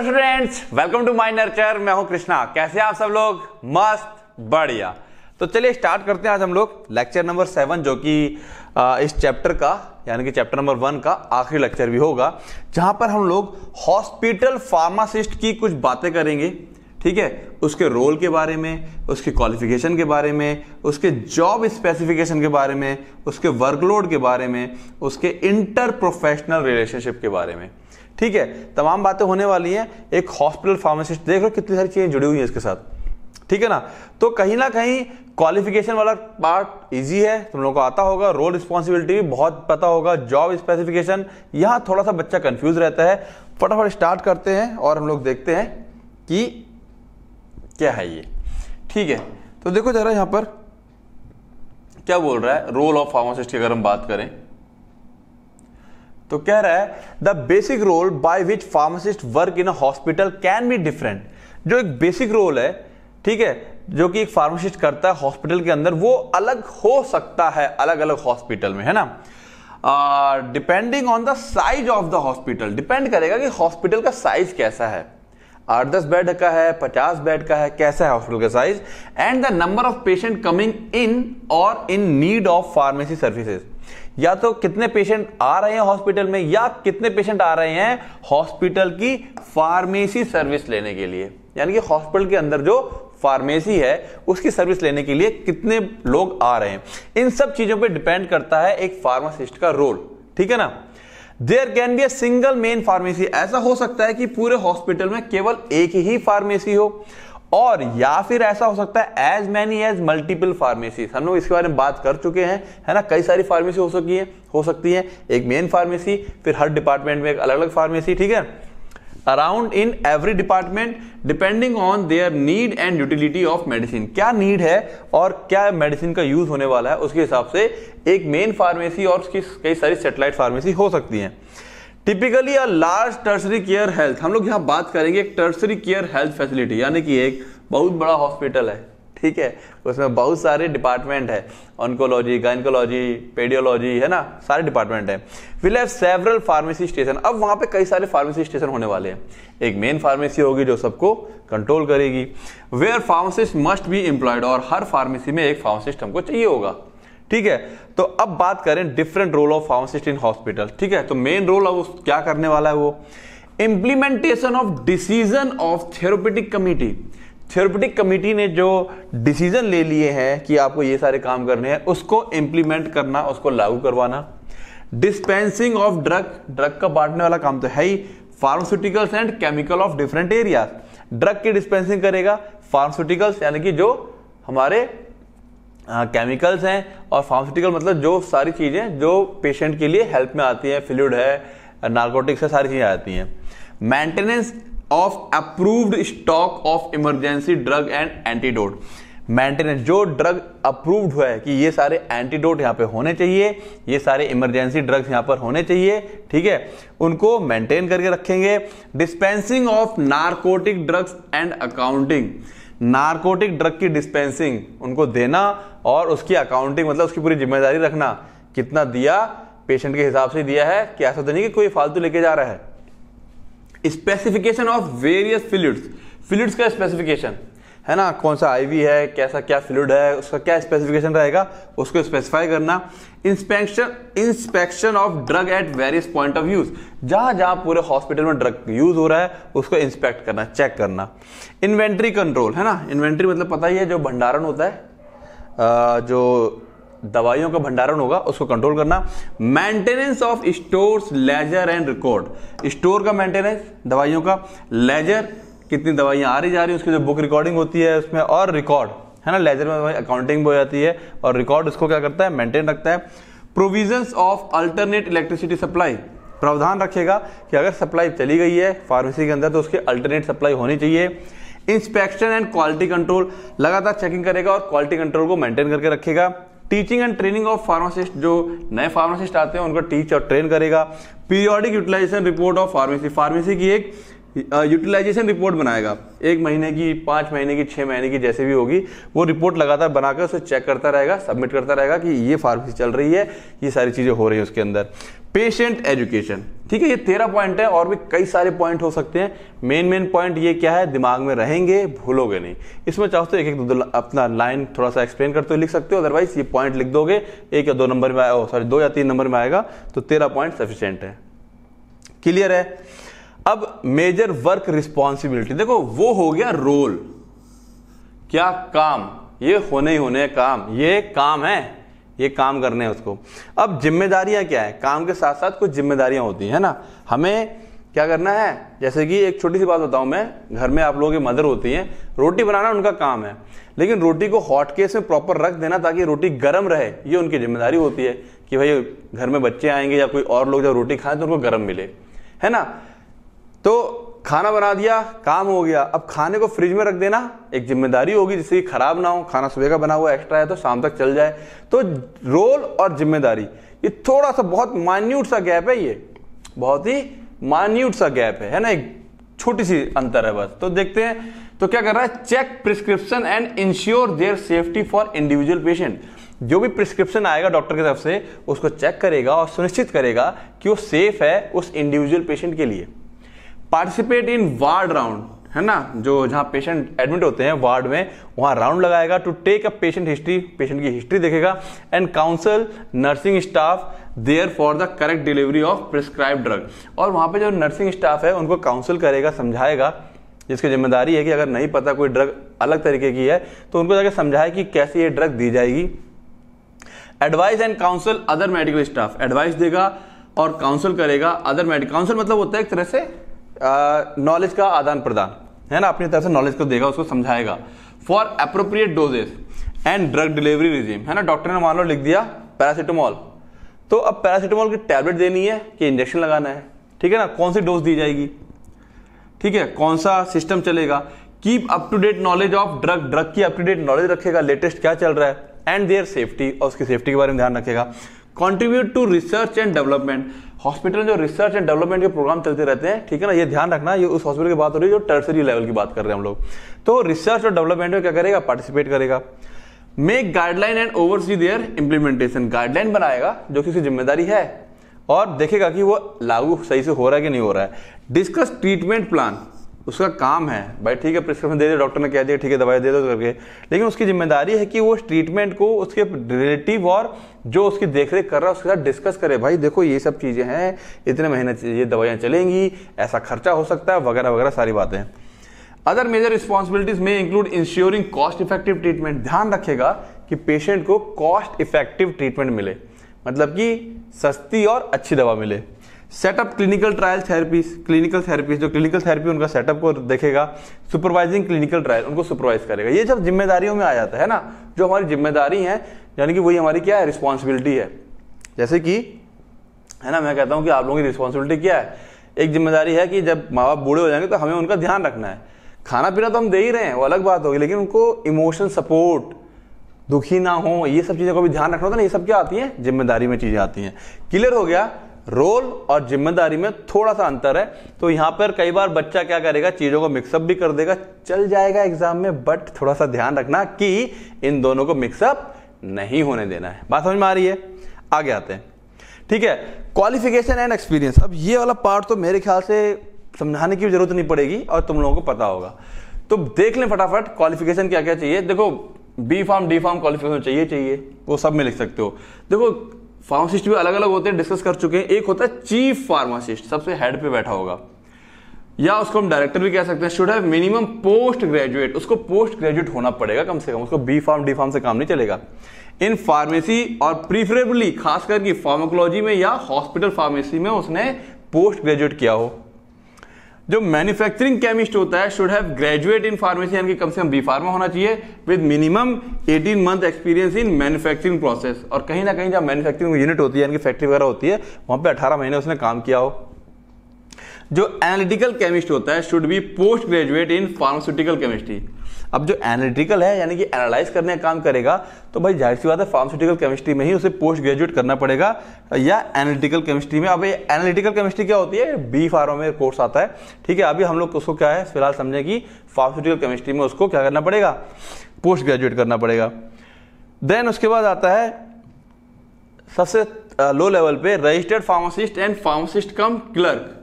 hello students welcome to my nurture मैं हूं कृष्णा कैसे आप सब लोग मस्त बढ़िया तो चलिए स्टार्ट करते हैं आज हम लोग लेक्चर नंबर सेवन जो कि इस चैप्टर का यानी कि चैप्टर नंबर वन का आखिरी लेक्चर भी होगा जहां पर हम लोग हॉस्पिटल फार्मासिस्ट की कुछ बातें करेंगे ठीक है उसके रोल के बारे में उसके क्वालिफिकेशन के बारे में उसके जॉब स्पेसिफिकेशन के बारे में उसके वर्कलोड के बारे में उसके इंटर प्रोफेशनल रिलेशनशिप के बारे में ठीक है तमाम बातें होने वाली हैं एक हॉस्पिटल फार्मासिस्ट देख लो कितनी सारी चीज़ें जुड़ी हुई हैं इसके साथ ठीक है ना तो कहीं ना कहीं क्वालिफिकेशन वाला पार्ट इजी है तुम लोगों को आता होगा रोल रिस्पॉन्सिबिलिटी भी बहुत पता होगा जॉब स्पेसिफिकेशन यहाँ थोड़ा सा बच्चा कंफ्यूज रहता है फटाफट स्टार्ट करते हैं और हम लोग देखते हैं कि क्या है ये ठीक है तो देखो जरा यहाँ पर क्या बोल रहा है रोल ऑफ फार्मासिस्ट की अगर हम बात करें तो कह रहा है the basic role by which pharmacist work in a hospital can be different जो एक बेसिक रोल है ठीक है जो कि एक फार्मासिस्ट करता है हॉस्पिटल के अंदर वो अलग हो सकता है अलग अलग हॉस्पिटल में है ना depending on the size of the hospital depend करेगा कि हॉस्पिटल का साइज कैसा है आठ दस बेड का है पचास बेड का है कैसा है हॉस्पिटल का size and the number of patient coming in और in need of pharmacy services या तो कितने पेशेंट आ रहे हैं हॉस्पिटल में या कितने पेशेंट आ रहे हैं हॉस्पिटल की फार्मेसी सर्विस लेने के लिए यानी कि हॉस्पिटल के अंदर जो फार्मेसी है उसकी सर्विस लेने के लिए कितने लोग आ रहे हैं इन सब चीजों पे डिपेंड करता है एक फार्मासिस्ट का रोल ठीक है ना there can be a single main pharmacy ऐसा हो सकता है कि पूरे हॉस्पिटल में केवल एक ही फार्मेसी हो और या फिर ऐसा हो सकता है as many as multiple pharmacy हम लोग इसके बारे में बात कर चुके हैं है ना कई सारी फार्मेसी हो सकती है हो सकती है एक मेन फार्मेसी फिर हर डिपार्टमेंट में एक अलग अलग फार्मेसी ठीक है around in every department depending on their need and utility of medicine क्या नीड है और क्या मेडिसिन का यूज होने वाला है उसके हिसाब से एक मेन फार्मेसी और उसकी कई सारी सेटेलाइट फार्मेसी हो सकती है typically a large tertiary care health हम लोग यहाँ बात करेंगे एक टर्सरी केयर हेल्थ फैसिलिटी यानी कि एक बहुत बड़ा हॉस्पिटल है ठीक है उसमें बहुत सारे डिपार्टमेंट है ऑनकोलॉजी गाइनकोलॉजी पेडियोलॉजी है ना सारे डिपार्टमेंट है will have several pharmacy station अब वहाँ पे कई सारे फार्मेसी स्टेशन होने वाले हैं एक मेन फार्मेसी होगी जो सबको कंट्रोल करेगी where pharmacist must be employed और हर फार्मेसी में एक फार्मासिस्ट हमको चाहिए होगा ठीक है तो अब बात करें different role of pharmacist in hospital ठीक है तो मेन रोल अब क्या करने वाला है वो implementation of decision of therapeutic committee therapeutic committee ने जो डिसीजन ले लिए हैं कि आपको ये सारे काम करने हैं उसको इंप्लीमेंट करना उसको लागू करवाना डिस्पेंसिंग ऑफ ड्रग ड्रग का बांटने वाला काम तो है ही pharmaceuticals and chemical of different area drug की डिस्पेंसिंग करेगा फार्मास्यूटिकल्स यानी कि जो हमारे केमिकल्स हैं और फार्मास्यूटिकल मतलब जो सारी चीज़ें जो पेशेंट के लिए हेल्प में आती हैं फ्लूड है नार्कोटिक्स है सारी चीज़ें आती हैं maintenance of approved stock of emergency drug and antidote maintenance जो ड्रग अप्रूव्ड हुआ है कि ये सारे एंटीडोट यहाँ पे होने चाहिए ये सारे इमरजेंसी ड्रग्स यहाँ पर होने चाहिए ठीक है उनको मेंटेन करके रखेंगे dispensing of narcotic drugs and accounting narcotic drug की डिस्पेंसिंग उनको देना और उसकी अकाउंटिंग मतलब उसकी पूरी जिम्मेदारी रखना कितना दिया पेशेंट के हिसाब से दिया है कि ऐसा तो नहीं कि कोई फालतू लेके जा रहा है specification of various fluids fluids का स्पेसिफिकेशन है ना कौन सा आईवी है कैसा क्या फ्लूड है उसका क्या स्पेसिफिकेशन रहेगा उसको स्पेसिफाई करना inspection inspection of drug at various point of use जहां जहां पूरे हॉस्पिटल में ड्रग यूज हो रहा है उसको इंस्पेक्ट करना चेक करना इन्वेंट्री कंट्रोल है ना इन्वेंट्री मतलब पता ही है जो भंडारण होता है जो दवाइयों का भंडारण होगा उसको कंट्रोल करना maintenance of stores ledger and record store का मेंटेनेंस दवाइयों का लेजर कितनी दवाइयां आ रही जा रही है उसकी जो बुक रिकॉर्डिंग होती है उसमें और रिकॉर्ड है ना लेजर में अकाउंटिंग हो जाती है और रिकॉर्ड उसको क्या करता है मेंटेन रखता है provision of alternate electricity supply प्रावधान रखेगा कि अगर सप्लाई चली गई है फार्मेसी के अंदर तो उसके अल्टरनेट सप्लाई होनी चाहिए इंस्पेक्शन एंड क्वालिटी कंट्रोल लगातार चेकिंग करेगा और क्वालिटी कंट्रोल को मेंटेन करके रखेगा teaching and training of pharmacist जो नए फार्मासिस्ट आते हैं उनको टीच और ट्रेन करेगा periodic utilization report of pharmacy pharmacy की एक यूटिलाइजेशन रिपोर्ट बनाएगा एक महीने की पाँच महीने की छः महीने की जैसे भी होगी वो रिपोर्ट लगातार बनाकर उसे चेक करता रहेगा सबमिट करता रहेगा कि ये फार्मेसी चल रही है ये सारी चीज़ें हो रही है उसके अंदर पेशेंट एजुकेशन ठीक है ये तेरह पॉइंट है और भी कई सारे पॉइंट हो सकते हैं मेन मेन पॉइंट ये क्या है दिमाग में रहेंगे भूलोगे नहीं इसमें चाहो तो एक एक दो अपना लाइन थोड़ा सा एक्सप्लेन करते हुए लिख सकते हो अदरवाइज ये पॉइंट लिख दोगे एक या दो नंबर में आएगा सॉरी दो या तीन नंबर में आएगा तो तेरह पॉइंट सफिशियंट है क्लियर है अब मेजर वर्क रिस्पॉन्सिबिलिटी देखो वो हो गया रोल क्या काम ये होने ही होने काम ये काम है ये काम करने हैं उसको अब जिम्मेदारियां क्या है काम के साथ साथ कुछ जिम्मेदारियां होती हैं ना हमें क्या करना है जैसे कि एक छोटी सी बात बताऊं मैं घर में आप लोगों की मदर होती हैं रोटी बनाना उनका काम है लेकिन रोटी को हॉट केस में प्रॉपर रख देना ताकि रोटी गर्म रहे ये उनकी जिम्मेदारी होती है कि भाई घर में बच्चे आएंगे या कोई और लोग जब रोटी खाएं तो उनको गर्म मिले है ना तो खाना बना दिया काम हो गया अब खाने को फ्रिज में रख देना एक जिम्मेदारी होगी जिससे खराब ना हो खाना सुबह का बना हुआ एक्स्ट्रा है तो शाम तक चल जाए तो रोल और जिम्मेदारी ये थोड़ा सा बहुत माइन्यूट सा गैप है ये बहुत ही माइन्यूट सा गैप है है ना एक छोटी सी अंतर है बस तो देखते हैं तो क्या कर रहा है check prescription and ensure their safety for individual patient जो भी प्रिस्क्रिप्शन आएगा डॉक्टर की तरफ से उसको चेक करेगा और सुनिश्चित करेगा कि वो सेफ है उस इंडिविजुअल पेशेंट के लिए पार्टिसिपेट इन वार्ड राउंड है ना जो जहां पेशेंट एडमिट होते हैं वार्ड में वहां राउंड लगाएगा to take a patient history patient की हिस्ट्री देखेगा and counsel nursing staff there for the correct delivery of prescribe drug और वहां पे जो नर्सिंग स्टाफ है उनको काउंसिल करेगा समझाएगा जिसकी जिम्मेदारी है कि अगर नहीं पता कोई ड्रग अलग तरीके की है तो उनको जाकर समझाए कि कैसे ये ड्रग दी जाएगी advice and counsel other medical staff advice देगा और काउंसिल करेगा अदर मेडिकल काउंसिल मतलब होता है एक तरह से नॉलेज का आदान प्रदान है ना अपनी तरफ से नॉलेज को देगा उसको समझाएगा for appropriate doses and drug delivery regime है ना डॉक्टर ने मान लो लिख दिया पैरासीटामोल तो अब पैरासिटामॉल की टैबलेट देनी है कि इंजेक्शन लगाना है ठीक है ना कौन सी डोज दी जाएगी ठीक है कौन सा सिस्टम चलेगा keep up to date knowledge of drug drug की अप टू डेट नॉलेज रखेगा लेटेस्ट क्या चल रहा है एंड देयर सेफ्टी और उसकी सेफ्टी के बारे में ध्यान रखेगा contribute to research and development hospital जो रिसर्च एंड डेवलपमेंट के प्रोग्राम चलते रहते हैं ठीक है ना ये ध्यान रखना ये उस हॉस्पिटल की बात हो रही है जो टर्सरी लेवल की बात कर रहे हैं हम लोग तो रिसर्च और डेवलपमेंट में क्या करेगा पार्टिसिपेट करेगा make guideline and oversee their implementation guideline बनाएगा जो कि उसकी जिम्मेदारी है और देखेगा कि वो लागू सही से हो रहा है कि नहीं हो रहा है डिस्कस ट्रीटमेंट प्लान उसका काम है भाई ठीक है प्रिस्क्रिप्शन दे दे डॉक्टर ने कह दिया ठीक है दवाई दे दो करके लेकिन उसकी जिम्मेदारी है कि वो ट्रीटमेंट को उसके रिलेटिव और जो उसकी देखरेख कर रहा है उसके साथ डिस्कस करे भाई देखो ये सब चीज़ें हैं इतने महीने ये दवाइयाँ चलेंगी ऐसा खर्चा हो सकता है वगैरह वगैरह सारी बातें अदर मेजर रिस्पॉन्सिबिलिटीज में include ensuring cost effective treatment ध्यान रखेगा कि पेशेंट को कॉस्ट इफेक्टिव ट्रीटमेंट मिले मतलब कि सस्ती और अच्छी दवा मिले setup clinical trial therapies clinical therapies जो क्लिनिकल थेरेपी उनका सेटअप को देखेगा सुपरवाइजिंग क्लिनिकल ट्रायल उनको सुपरवाइज करेगा ये सब जिम्मेदारियों में आ जाता है ना जो हमारी जिम्मेदारी है यानी कि वही हमारी क्या है रिस्पॉन्सिबिलिटी है जैसे कि है ना मैं कहता हूँ कि आप लोगों की रिस्पॉन्सिबिलिटी क्या है एक जिम्मेदारी है कि जब माँ बाप बूढ़े हो जाएंगे तो हमें उनका ध्यान रखना है खाना पीना तो हम दे ही रहे हैं वो अलग बात होगी लेकिन उनको इमोशन सपोर्ट दुखी ना हो ये सब चीज़ों का भी ध्यान रखना होता है ना ये सब क्या आती हैं जिम्मेदारी में चीज़ें आती हैं क्लियर हो गया रोल और जिम्मेदारी में थोड़ा सा अंतर है तो यहां पर कई बार बच्चा क्या करेगा चीज़ों को मिक्सअप भी कर देगा चल जाएगा एग्जाम में बट थोड़ा सा ध्यान रखना कि इन दोनों को मिक्सअप नहीं होने देना है बात समझ में आ रही है आगे आते हैं ठीक है क्वालिफिकेशन एंड एक्सपीरियंस अब ये वाला पार्ट तो मेरे ख्याल से समझाने की जरूरत नहीं पड़ेगी और तुम लोगों को पता होगा तो देख लें फटाफट क्वालिफिकेशन क्या क्या चाहिए देखो B pharm D pharm qualification चाहिए चाहिए वो सब में लिख सकते हो देखो फार्मासिस्ट भी अलग अलग होते हैं डिस्कस कर चुके हैं एक होता है चीफ फार्मासिस्ट सबसे हेड पे बैठा होगा या उसको हम डायरेक्टर भी कह सकते हैं should have minimum post graduate उसको पोस्ट ग्रेजुएट होना पड़ेगा कम से कम उसको बी फार्म डी फार्म से काम नहीं चलेगा इन फार्मेसी और प्रीफरेबली खास करके फार्माकोलॉजी में या हॉस्पिटल फार्मेसी में उसने पोस्ट ग्रेजुएट किया हो जो मैन्युफैक्चरिंग केमिस्ट होता है should have graduate in pharmacy यानी कम से कम बी फार्मा होना चाहिए with minimum 18 month experience in manufacturing process और कहीं ना कहीं जब मैन्युफैक्चरिंग यूनिट होती है यानी कि फैक्ट्री वगैरह होती है वहां पे 18 महीने उसने काम किया हो जो एनालिटिकल केमिस्ट होता है should be post graduate in pharmaceutical chemistry अब जो एनालिटिकल है यानी कि एनालाइज करने का काम करेगा तो भाई जाहिर सी बात है फार्मास्यूटिकल केमिस्ट्री में ही उसे पोस्ट ग्रेजुएट करना पड़ेगा या एनालिटिकल केमिस्ट्री में अब ये एनालिटिकल केमिस्ट्री क्या होती है बी फार्मा में कोर्स आता है ठीक है अभी हम लोग उसको क्या है फिलहाल समझें कि फार्मास्यूटिकल केमिस्ट्री में उसको क्या करना पड़ेगा पोस्ट ग्रेजुएट करना पड़ेगा देन उसके बाद आता है सबसे लो लेवल पे registered pharmacist and pharmacist cum clerk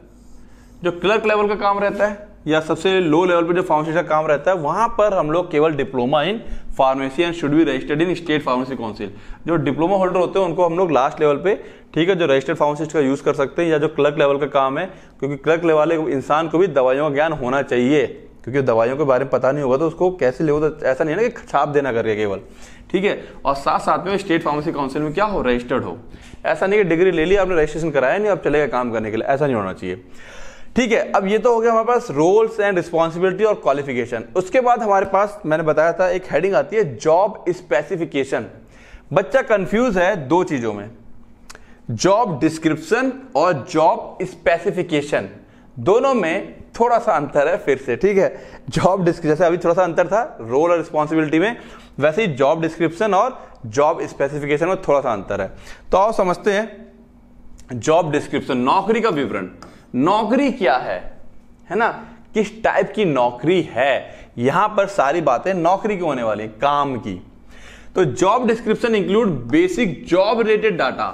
जो क्लर्क लेवल का काम रहता है या सबसे लो लेवल पे जो फार्मेसी का काम रहता है वहां पर हम लोग केवल diploma in pharmacy and should be registered in state pharmacy council जो डिप्लोमा होल्डर होते हैं उनको हम लोग लास्ट लेवल पे ठीक है जो रजिस्टर्ड फार्मासिस्ट का यूज़ कर सकते हैं या जो क्लर्क लेवल का काम है क्योंकि क्लर्क लेवल इंसान को भी दवाइयों का ज्ञान होना चाहिए क्योंकि दवाइयों के बारे में पता नहीं होगा तो उसको कैसे ले तो ऐसा नहीं है ना कि छाप देना करके केवल ठीक है और साथ साथ में स्टेट फार्मेसी काउंसिल में क्या हो रजिस्टर्ड हो ऐसा नहीं कि डिग्री ले ली आपने रजिस्ट्रेशन कराया नहीं आप चलेगा काम करने के लिए ऐसा नहीं होना चाहिए ठीक है अब ये तो हो गया हमारे पास रोल्स एंड रिस्पॉन्सिबिलिटी और क्वालिफिकेशन उसके बाद हमारे पास मैंने बताया था एक हेडिंग आती है जॉब स्पेसिफिकेशन बच्चा कंफ्यूज है दो चीजों में जॉब डिस्क्रिप्शन और जॉब स्पेसिफिकेशन दोनों में थोड़ा सा अंतर है फिर से ठीक है जॉब जैसे अभी थोड़ा सा अंतर था रोल और रिस्पॉन्सिबिलिटी में वैसे ही जॉब डिस्क्रिप्शन और जॉब स्पेसिफिकेशन में थोड़ा सा अंतर है तो आओ समझते हैं जॉब डिस्क्रिप्शन नौकरी का विवरण नौकरी क्या है है ना किस टाइप की नौकरी है यहां पर सारी बातें नौकरी की होने वाली काम की तो job description include basic job related data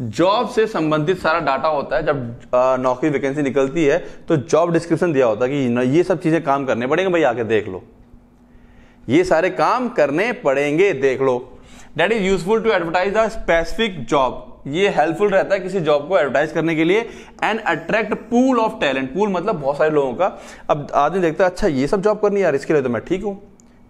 job से संबंधित सारा डाटा होता है जब नौकरी वैकेंसी निकलती है तो जॉब डिस्क्रिप्शन दिया होता है कि ये सब चीजें काम करने पड़ेंगे भाई आके देख लो ये सारे काम करने पड़ेंगे देख लो that is useful to advertise the specific job ये हेल्पफुल रहता है किसी जॉब को एडवर्टाइज करने के लिए and attract pool of talent pool मतलब बहुत सारे लोगों का अब आदमी देखता है अच्छा ये सब जॉब करनी यार इसके लिए तो मैं ठीक हूँ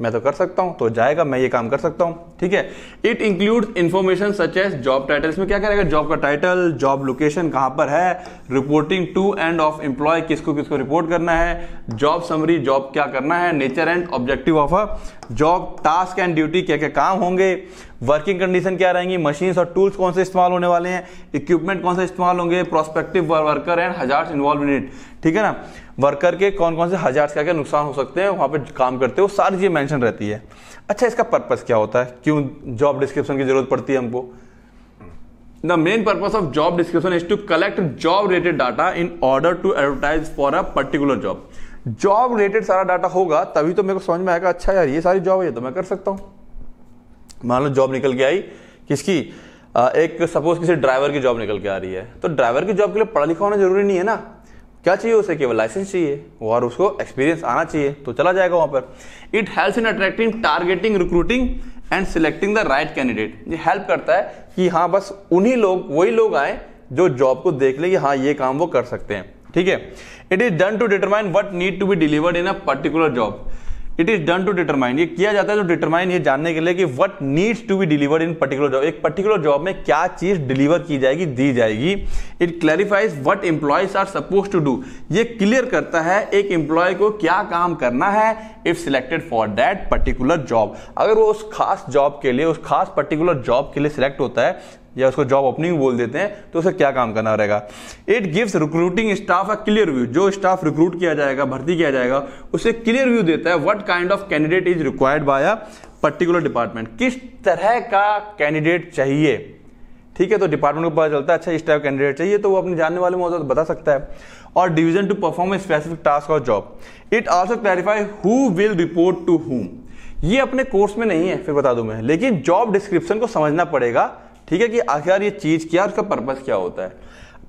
मैं तो कर सकता हूं तो जाएगा मैं ये काम कर सकता हूं ठीक है it include information such as job title इसमें क्या करेगा जॉब का टाइटल जॉब लोकेशन कहां पर है reporting to and of employ किसको किसको रिपोर्ट करना है जॉब समरी जॉब क्या करना है nature and objective of a job task and duty क्या क्या काम होंगे वर्किंग कंडीशन क्या रहेंगी मशीन और टूल्स कौन से इस्तेमाल होने वाले हैं इक्विपमेंट कौन से इस्तेमाल होंगे prospective worker and hazard involve in it ठीक है ना वर्कर के कौन कौन से हज़ार क्या क्या नुकसान हो सकते हैं वहाँ पर काम करते हो सारी चीज़ें मैंशन रहती है अच्छा इसका पर्पज़ क्या होता है क्यों जॉब डिस्क्रिप्शन की ज़रूरत पड़ती है हमको the main purpose of job description is to collect job related data in order to advertise for a particular job job related सारा डाटा होगा तभी तो मेरे को समझ में आएगा अच्छा यार ये सारी जॉब है तो मैं कर सकता हूँ मान लो जॉब निकल के आई किसकी एक सपोज किसी ड्राइवर की जॉब निकल के आ रही है तो ड्राइवर की जॉब के लिए पढ़ा लिखा होना जरूरी नहीं है ना क्या चाहिए उसे केवल लाइसेंस चाहिए और उसको एक्सपीरियंस आना चाहिए तो चला जाएगा वहाँ पर it helps in attracting targeting recruiting and selecting the right candidate ये हेल्प करता है कि हाँ बस उन्हीं लोग वही लोग आए जो जॉब को देख ले कि हाँ ये काम वो कर सकते हैं ठीक है it is done to determine what need to be delivered in a particular job it is done to determine ये किया जाता है जो तो डिटरमाइन ये जानने के लिए कि what needs to be deliver in particular job एक पर्टिकुलर जॉब में क्या चीज डिलीवर की जाएगी दी जाएगी it clarifies what employees are suppose to do ये क्लियर करता है एक एम्प्लॉय को क्या काम करना है if selected for that particular job अगर वो उस खास जॉब के लिए उस खास पर्टिकुलर जॉब के लिए सिलेक्ट होता है या उसको जॉब ओपनिंग बोल देते हैं तो उसे क्या काम करना रहेगा it gives recruiting staff a clear view जो स्टाफ रिक्रूट किया जाएगा भर्ती किया जाएगा उसे क्लियर व्यू देता है what kind of candidate is required by a particular department किस तरह का कैंडिडेट चाहिए ठीक है तो डिपार्टमेंट को पता चलता है अच्छा इस टाइप कैंडिडेट चाहिए तो वो अपने जानने वाले में होता तो बता सकता है और division to perform a specific task और job it also clarify who will report to whom ये अपने कोर्स में नहीं है फिर बता दूं मैं लेकिन जॉब डिस्क्रिप्शन को समझना पड़ेगा ठीक है कि आखिर ये चीज़ क्या उसका पर्पज़ क्या होता है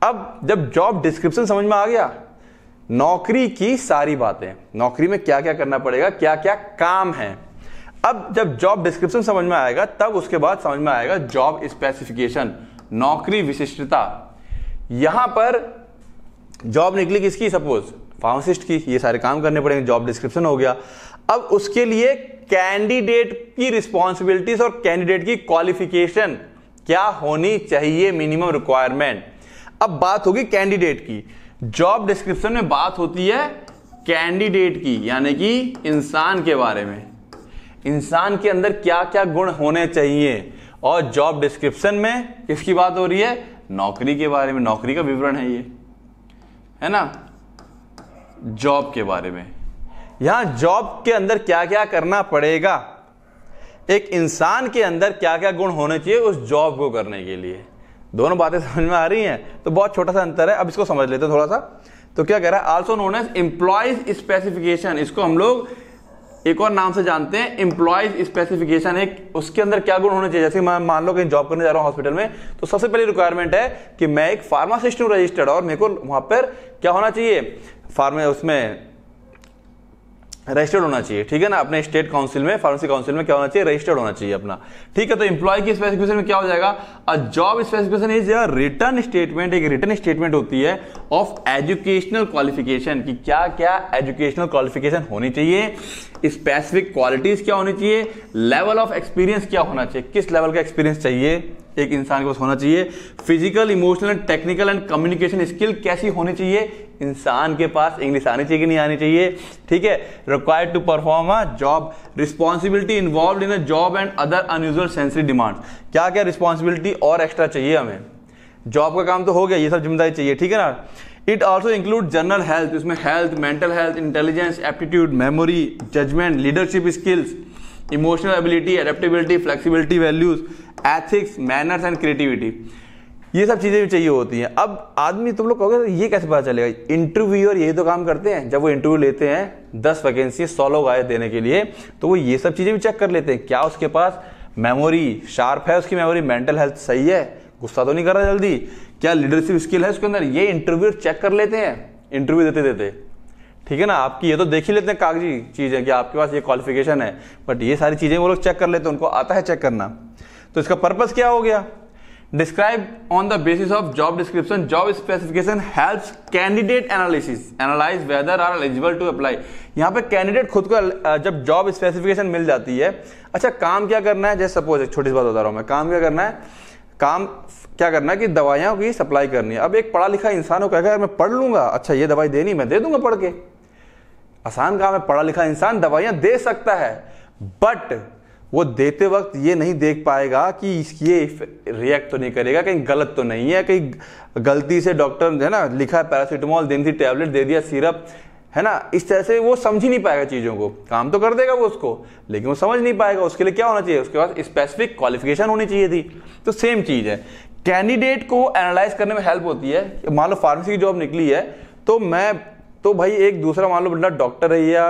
अब जब जॉब डिस्क्रिप्शन समझ में आ गया नौकरी की सारी बातें नौकरी में क्या क्या करना पड़ेगा क्या क्या काम है अब जब जॉब डिस्क्रिप्शन समझ में आएगा तब उसके बाद समझ में आएगा जॉब स्पेसिफिकेशन नौकरी विशिष्टता यहां पर जॉब निकली किसकी सपोज फार्मासिस्ट की ये सारे काम करने पड़ेंगे जॉब डिस्क्रिप्शन हो गया अब उसके लिए कैंडिडेट की रिस्पॉन्सिबिलिटीज और कैंडिडेट की क्वालिफिकेशन क्या होनी चाहिए मिनिमम रिक्वायरमेंट अब बात होगी कैंडिडेट की जॉब डिस्क्रिप्शन में बात होती है कैंडिडेट की यानी कि इंसान के बारे में इंसान के अंदर क्या क्या गुण होने चाहिए और जॉब डिस्क्रिप्शन में किसकी बात हो रही है नौकरी के बारे में नौकरी का विवरण है ये है ना जॉब के बारे में यहां जॉब के अंदर क्या क्या करना पड़ेगा एक इंसान के अंदर क्या क्या गुण होने चाहिए उस जॉब को करने के लिए दोनों बातें समझ में आ रही हैं तो बहुत छोटा सा अंतर है अब इसको समझ लेते हैं थोड़ा सा तो क्या कह रहा है also known as employees specification इसको हम लोग एक और नाम से जानते हैं एम्प्लॉयज स्पेसिफिकेशन एक उसके अंदर क्या गुण होने चाहिए जैसे मैं मान लो कहीं जॉब करने जा रहा हूँ हॉस्पिटल में तो सबसे पहली रिक्वायरमेंट है कि मैं एक फार्मासिस्ट हूँ रजिस्टर्ड और मेरे को वहाँ पर क्या होना चाहिए फार्मे उसमें रजिस्टर्ड होना चाहिए ठीक है ना अपने स्टेट काउंसिल में फार्मेसी काउंसिल में क्या होना चाहिए रजिस्टर्ड होना चाहिए अपना ठीक है तो इंप्लॉय की स्पेसिफिकेशन में क्या हो जाएगा a job specification is a return statement एक रिटर्न स्टेटमेंट होती है ऑफ एजुकेशनल क्वालिफिकेशन कि क्या क्या एजुकेशनल क्वालिफिकेशन होनी चाहिए स्पेसिफिक क्वालिटीज क्या होनी चाहिए लेवल ऑफ एक्सपीरियंस क्या होना चाहिए किस लेवल का एक्सपीरियंस चाहिए एक इंसान के पास होना चाहिए physical emotional and technical and communication skill कैसी होनी चाहिए इंसान के पास इंग्लिश आनी चाहिए कि नहीं आनी चाहिए ठीक है required to perform a job responsibility involve in a job and other unusual sensory demand क्या क्या रिस्पॉन्सिबिलिटी और एक्स्ट्रा चाहिए हमें जॉब का काम तो हो गया ये सब जिम्मेदारी चाहिए ठीक है ना it also include general health इसमें health mental health intelligence aptitude memory judgement leadership skills emotional ability adaptability flexibility values ethics manners and creativity ये सब चीज़ें भी चाहिए होती हैं अब आदमी तुम लोग कहोगे ये कैसे पता चलेगा इंटरव्यू और यही तो काम करते हैं जब वो इंटरव्यू लेते हैं दस वैकेंसी सौ लोग आए देने के लिए तो वो ये सब चीज़ें भी चेक कर लेते हैं क्या उसके पास मेमोरी शार्प है उसकी मेमोरी मेंटल हेल्थ सही है गुस्सा तो नहीं कर रहा जल्दी क्या लीडरशिप स्किल है उसके अंदर ये इंटरव्यू चेक कर लेते हैं इंटरव्यू देते देते ठीक है ना आपकी ये तो देख ही लेते हैं कागजी चीज़ें कि आपके पास ये क्वालिफिकेशन है बट ये सारी चीज़ें वो लोग चेक कर लेते हैं उनको आता है चेक करना तो इसका पर्पज़ क्या हो गया describe on the basis of job description job specification help candidate analysis analyse whether are eligible to apply यहाँ पे कैंडिडेट खुद को जब जॉब स्पेसिफिकेशन मिल जाती है अच्छा काम क्या करना है जैसे सपोज एक छोटी सी बात बता रहा हूँ मैं काम क्या करना है काम क्या करना है कि दवाइयों की सप्लाई करनी है अब एक पढ़ा लिखा इंसान को कहेगा यार मैं पढ़ लूंगा अच्छा ये दवाई देनी मैं दे दूंगा पढ़ के आसान काम है पढ़ा लिखा इंसान दवाइयां दे सकता है बट वो देते वक्त ये नहीं देख पाएगा कि ये रिएक्ट तो नहीं करेगा कहीं गलत तो नहीं है कहीं गलती से डॉक्टर है ना लिखा है पैरासीटामोल दिन थी टैबलेट दे दिया सिरप है ना इस तरह से वो समझ ही नहीं पाएगा चीज़ों को काम तो कर देगा वो उसको लेकिन वो समझ नहीं पाएगा उसके लिए क्या होना चाहिए उसके पास स्पेसिफिक क्वालिफिकेशन होनी चाहिए थी तो सेम चीज़ है कैंडिडेट को एनालाइज करने में हेल्प होती है मान लो फार्मेसी की जॉब निकली है तो मैं तो भाई एक दूसरा मान लो बंदा डॉक्टर है या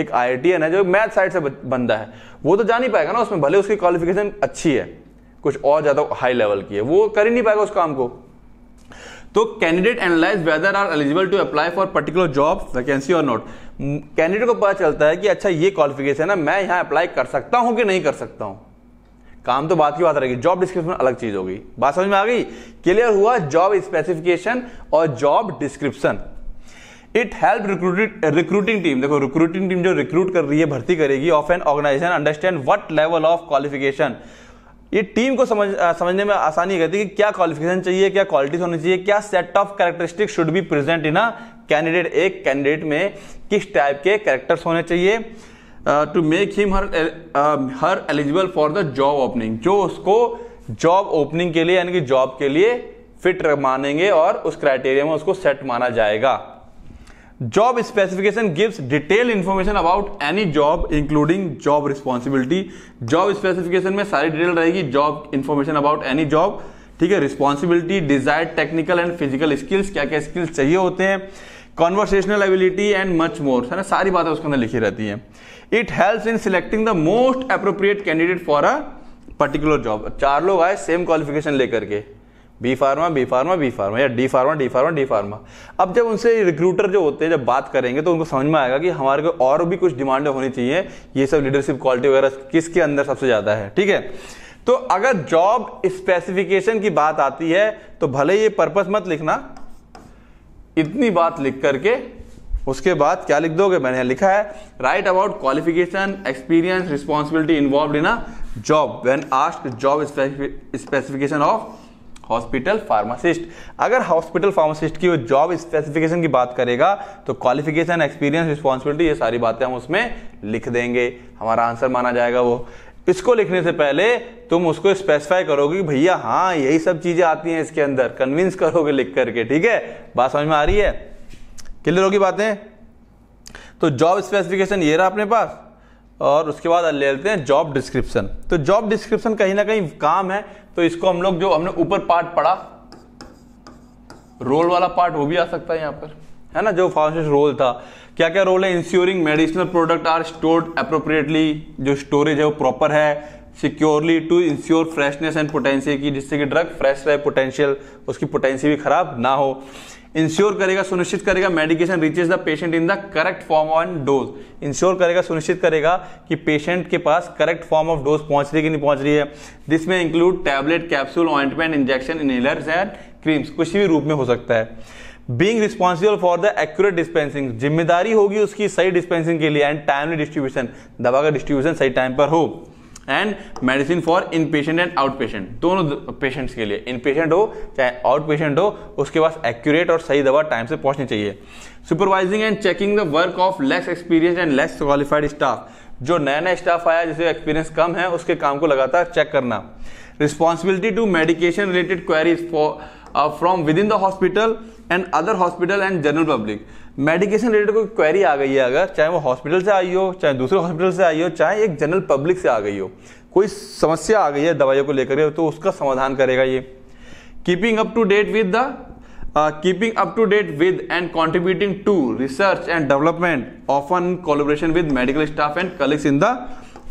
एक आई है जो मैथ साइड से बंदा है वो तो जा नहीं पाएगा ना उसमें भले उसकी क्वालिफिकेशन अच्छी है कुछ और ज़्यादा हाई लेवल की है वो कर ही नहीं पाएगा उस काम को तो candidate analyse whether are eligible to apply for particular job vacancy और नॉट कैंडिडेट को पता चलता है कि अच्छा ये क्वालिफिकेशन है मैं यहां अप्लाई कर सकता हूं कि नहीं कर सकता हूँ काम तो बात की बात रहेगी जॉब डिस्क्रिप्शन अलग चीज होगी बात समझ में आ गई क्लियर हुआ जॉब स्पेसिफिकेशन और job description it help recruiting team देखो रिक्रूटिंग टीम जो रिक्रूट कर रही है भर्ती करेगी of an organisation understand what level of qualification ये टीम को समझ आ, uh, समझने में आसानी करती है कि क्या क्वालिफिकेशन चाहिए क्या क्वालिटीज होनी चाहिए क्या set of characteristic should be present in a candidate एक कैंडिडेट में किस टाइप के कैरेक्टर्स होने चाहिए to make him her her eligible for the job opening जो उसको जॉब ओपनिंग के लिए यानी कि जॉब के लिए फिट मानेंगे और उस क्राइटेरिया में उसको सेट माना जाएगा job specification gives detail information about any job including job responsibility job specification में सारी डिटेल रहेगी job information about any job ठीक है responsibility desire technical and physical skills क्या क्या स्किल्स चाहिए होते हैं conversational ability and much more है ना सारी बातें उसके अंदर लिखी रहती है it help in selecting the most appropriate candidate for a particular job चार लोग आए सेम क्वालिफिकेशन लेकर के B pharma B pharma B pharma या D pharma D pharma D pharma अब जब उनसे रिक्रूटर जो होते हैं जब बात करेंगे तो उनको समझ में आएगा कि हमारे को और भी कुछ डिमांड होनी चाहिए ये सब लीडरशिप क्वालिटी वगैरह किसके अंदर सबसे ज़्यादा है ठीक है तो अगर जॉब स्पेसिफिकेशन की बात आती है तो भले ये पर्पस मत लिखना इतनी बात लिख करके उसके बाद क्या लिख दोगे मैंने लिखा है write about qualification experience responsibility involve in a job when asked job specification of hospital pharmacist अगर हॉस्पिटल फार्मासिस्ट की जॉब स्पेसिफिकेशन की बात करेगा तो क्वालिफिकेशन एक्सपीरियंस रिस्पॉन्सिबिलिटी ये सारी बातें हम उसमें लिख देंगे हमारा आंसर माना जाएगा वो इसको लिखने से पहले तुम उसको स्पेसिफाई करोगे भैया हाँ यही सब चीजें आती हैं इसके अंदर कन्विंस करोगे लिख करके ठीक है बात समझ में आ रही है क्लियर होगी बातें तो जॉब स्पेसिफिकेशन ये रहा अपने पास और उसके बाद ले लेते हैं जॉब डिस्क्रिप्शन तो जॉब डिस्क्रिप्शन कहीं ना कहीं काम है तो इसको हम लोग जो हमने ऊपर पार्ट पढ़ा रोल वाला पार्ट वो भी आ सकता है यहाँ पर है ना जो फार्मासिस्ट रोल था क्या क्या रोल है ensuring medicinal product are stored appropriately जो स्टोरेज है वो प्रॉपर है securely to ensure freshness and potential की जिससे कि ड्रग फ्रेश रहे पोटेंशियल उसकी पोटेंशियल भी खराब ना हो इंश्योर करेगा सुनिश्चित करेगा medication reaches the patient in the correct form on dose ensure करेगा सुनिश्चित करेगा कि पेशेंट के पास करेक्ट फॉर्म ऑफ डोज पहुंच रही है कि नहीं पहुंच रही है this may include tablet capsule ointment injection inhalers and creams कुछ भी रूप में हो सकता है being responsible for the accurate dispensing जिम्मेदारी होगी उसकी सही डिस्पेंसिंग के लिए एंड टाइमली डिस्ट्रीब्यूशन दवा का डिस्ट्रीब्यूशन सही टाइम पर हो and medicine for inpatient and outpatient दोनों पेशेंट्स के लिए इन पेशेंट हो चाहे आउट पेशेंट हो उसके पास एक्यूरेट और सही दवा टाइम से पहुंचनी चाहिए supervising and checking the work of less experience and less qualified staff जो नया नया स्टाफ आया जिसे एक्सपीरियंस कम है उसके काम को लगातार चेक करना responsibility to medication related queries for from within the hospital and other hospital and general public medication related कोई क्वेरी आ गई है अगर चाहे वो हॉस्पिटल से आई हो चाहे दूसरे हॉस्पिटल से आई हो चाहे एक जनरल पब्लिक से आ गई हो कोई समस्या आ गई है दवाइयों को लेकर तो उसका समाधान करेगा ये keeping up to date with the keeping up to date with and contributing to research and development of an collaboration with medical staff and colleagues in the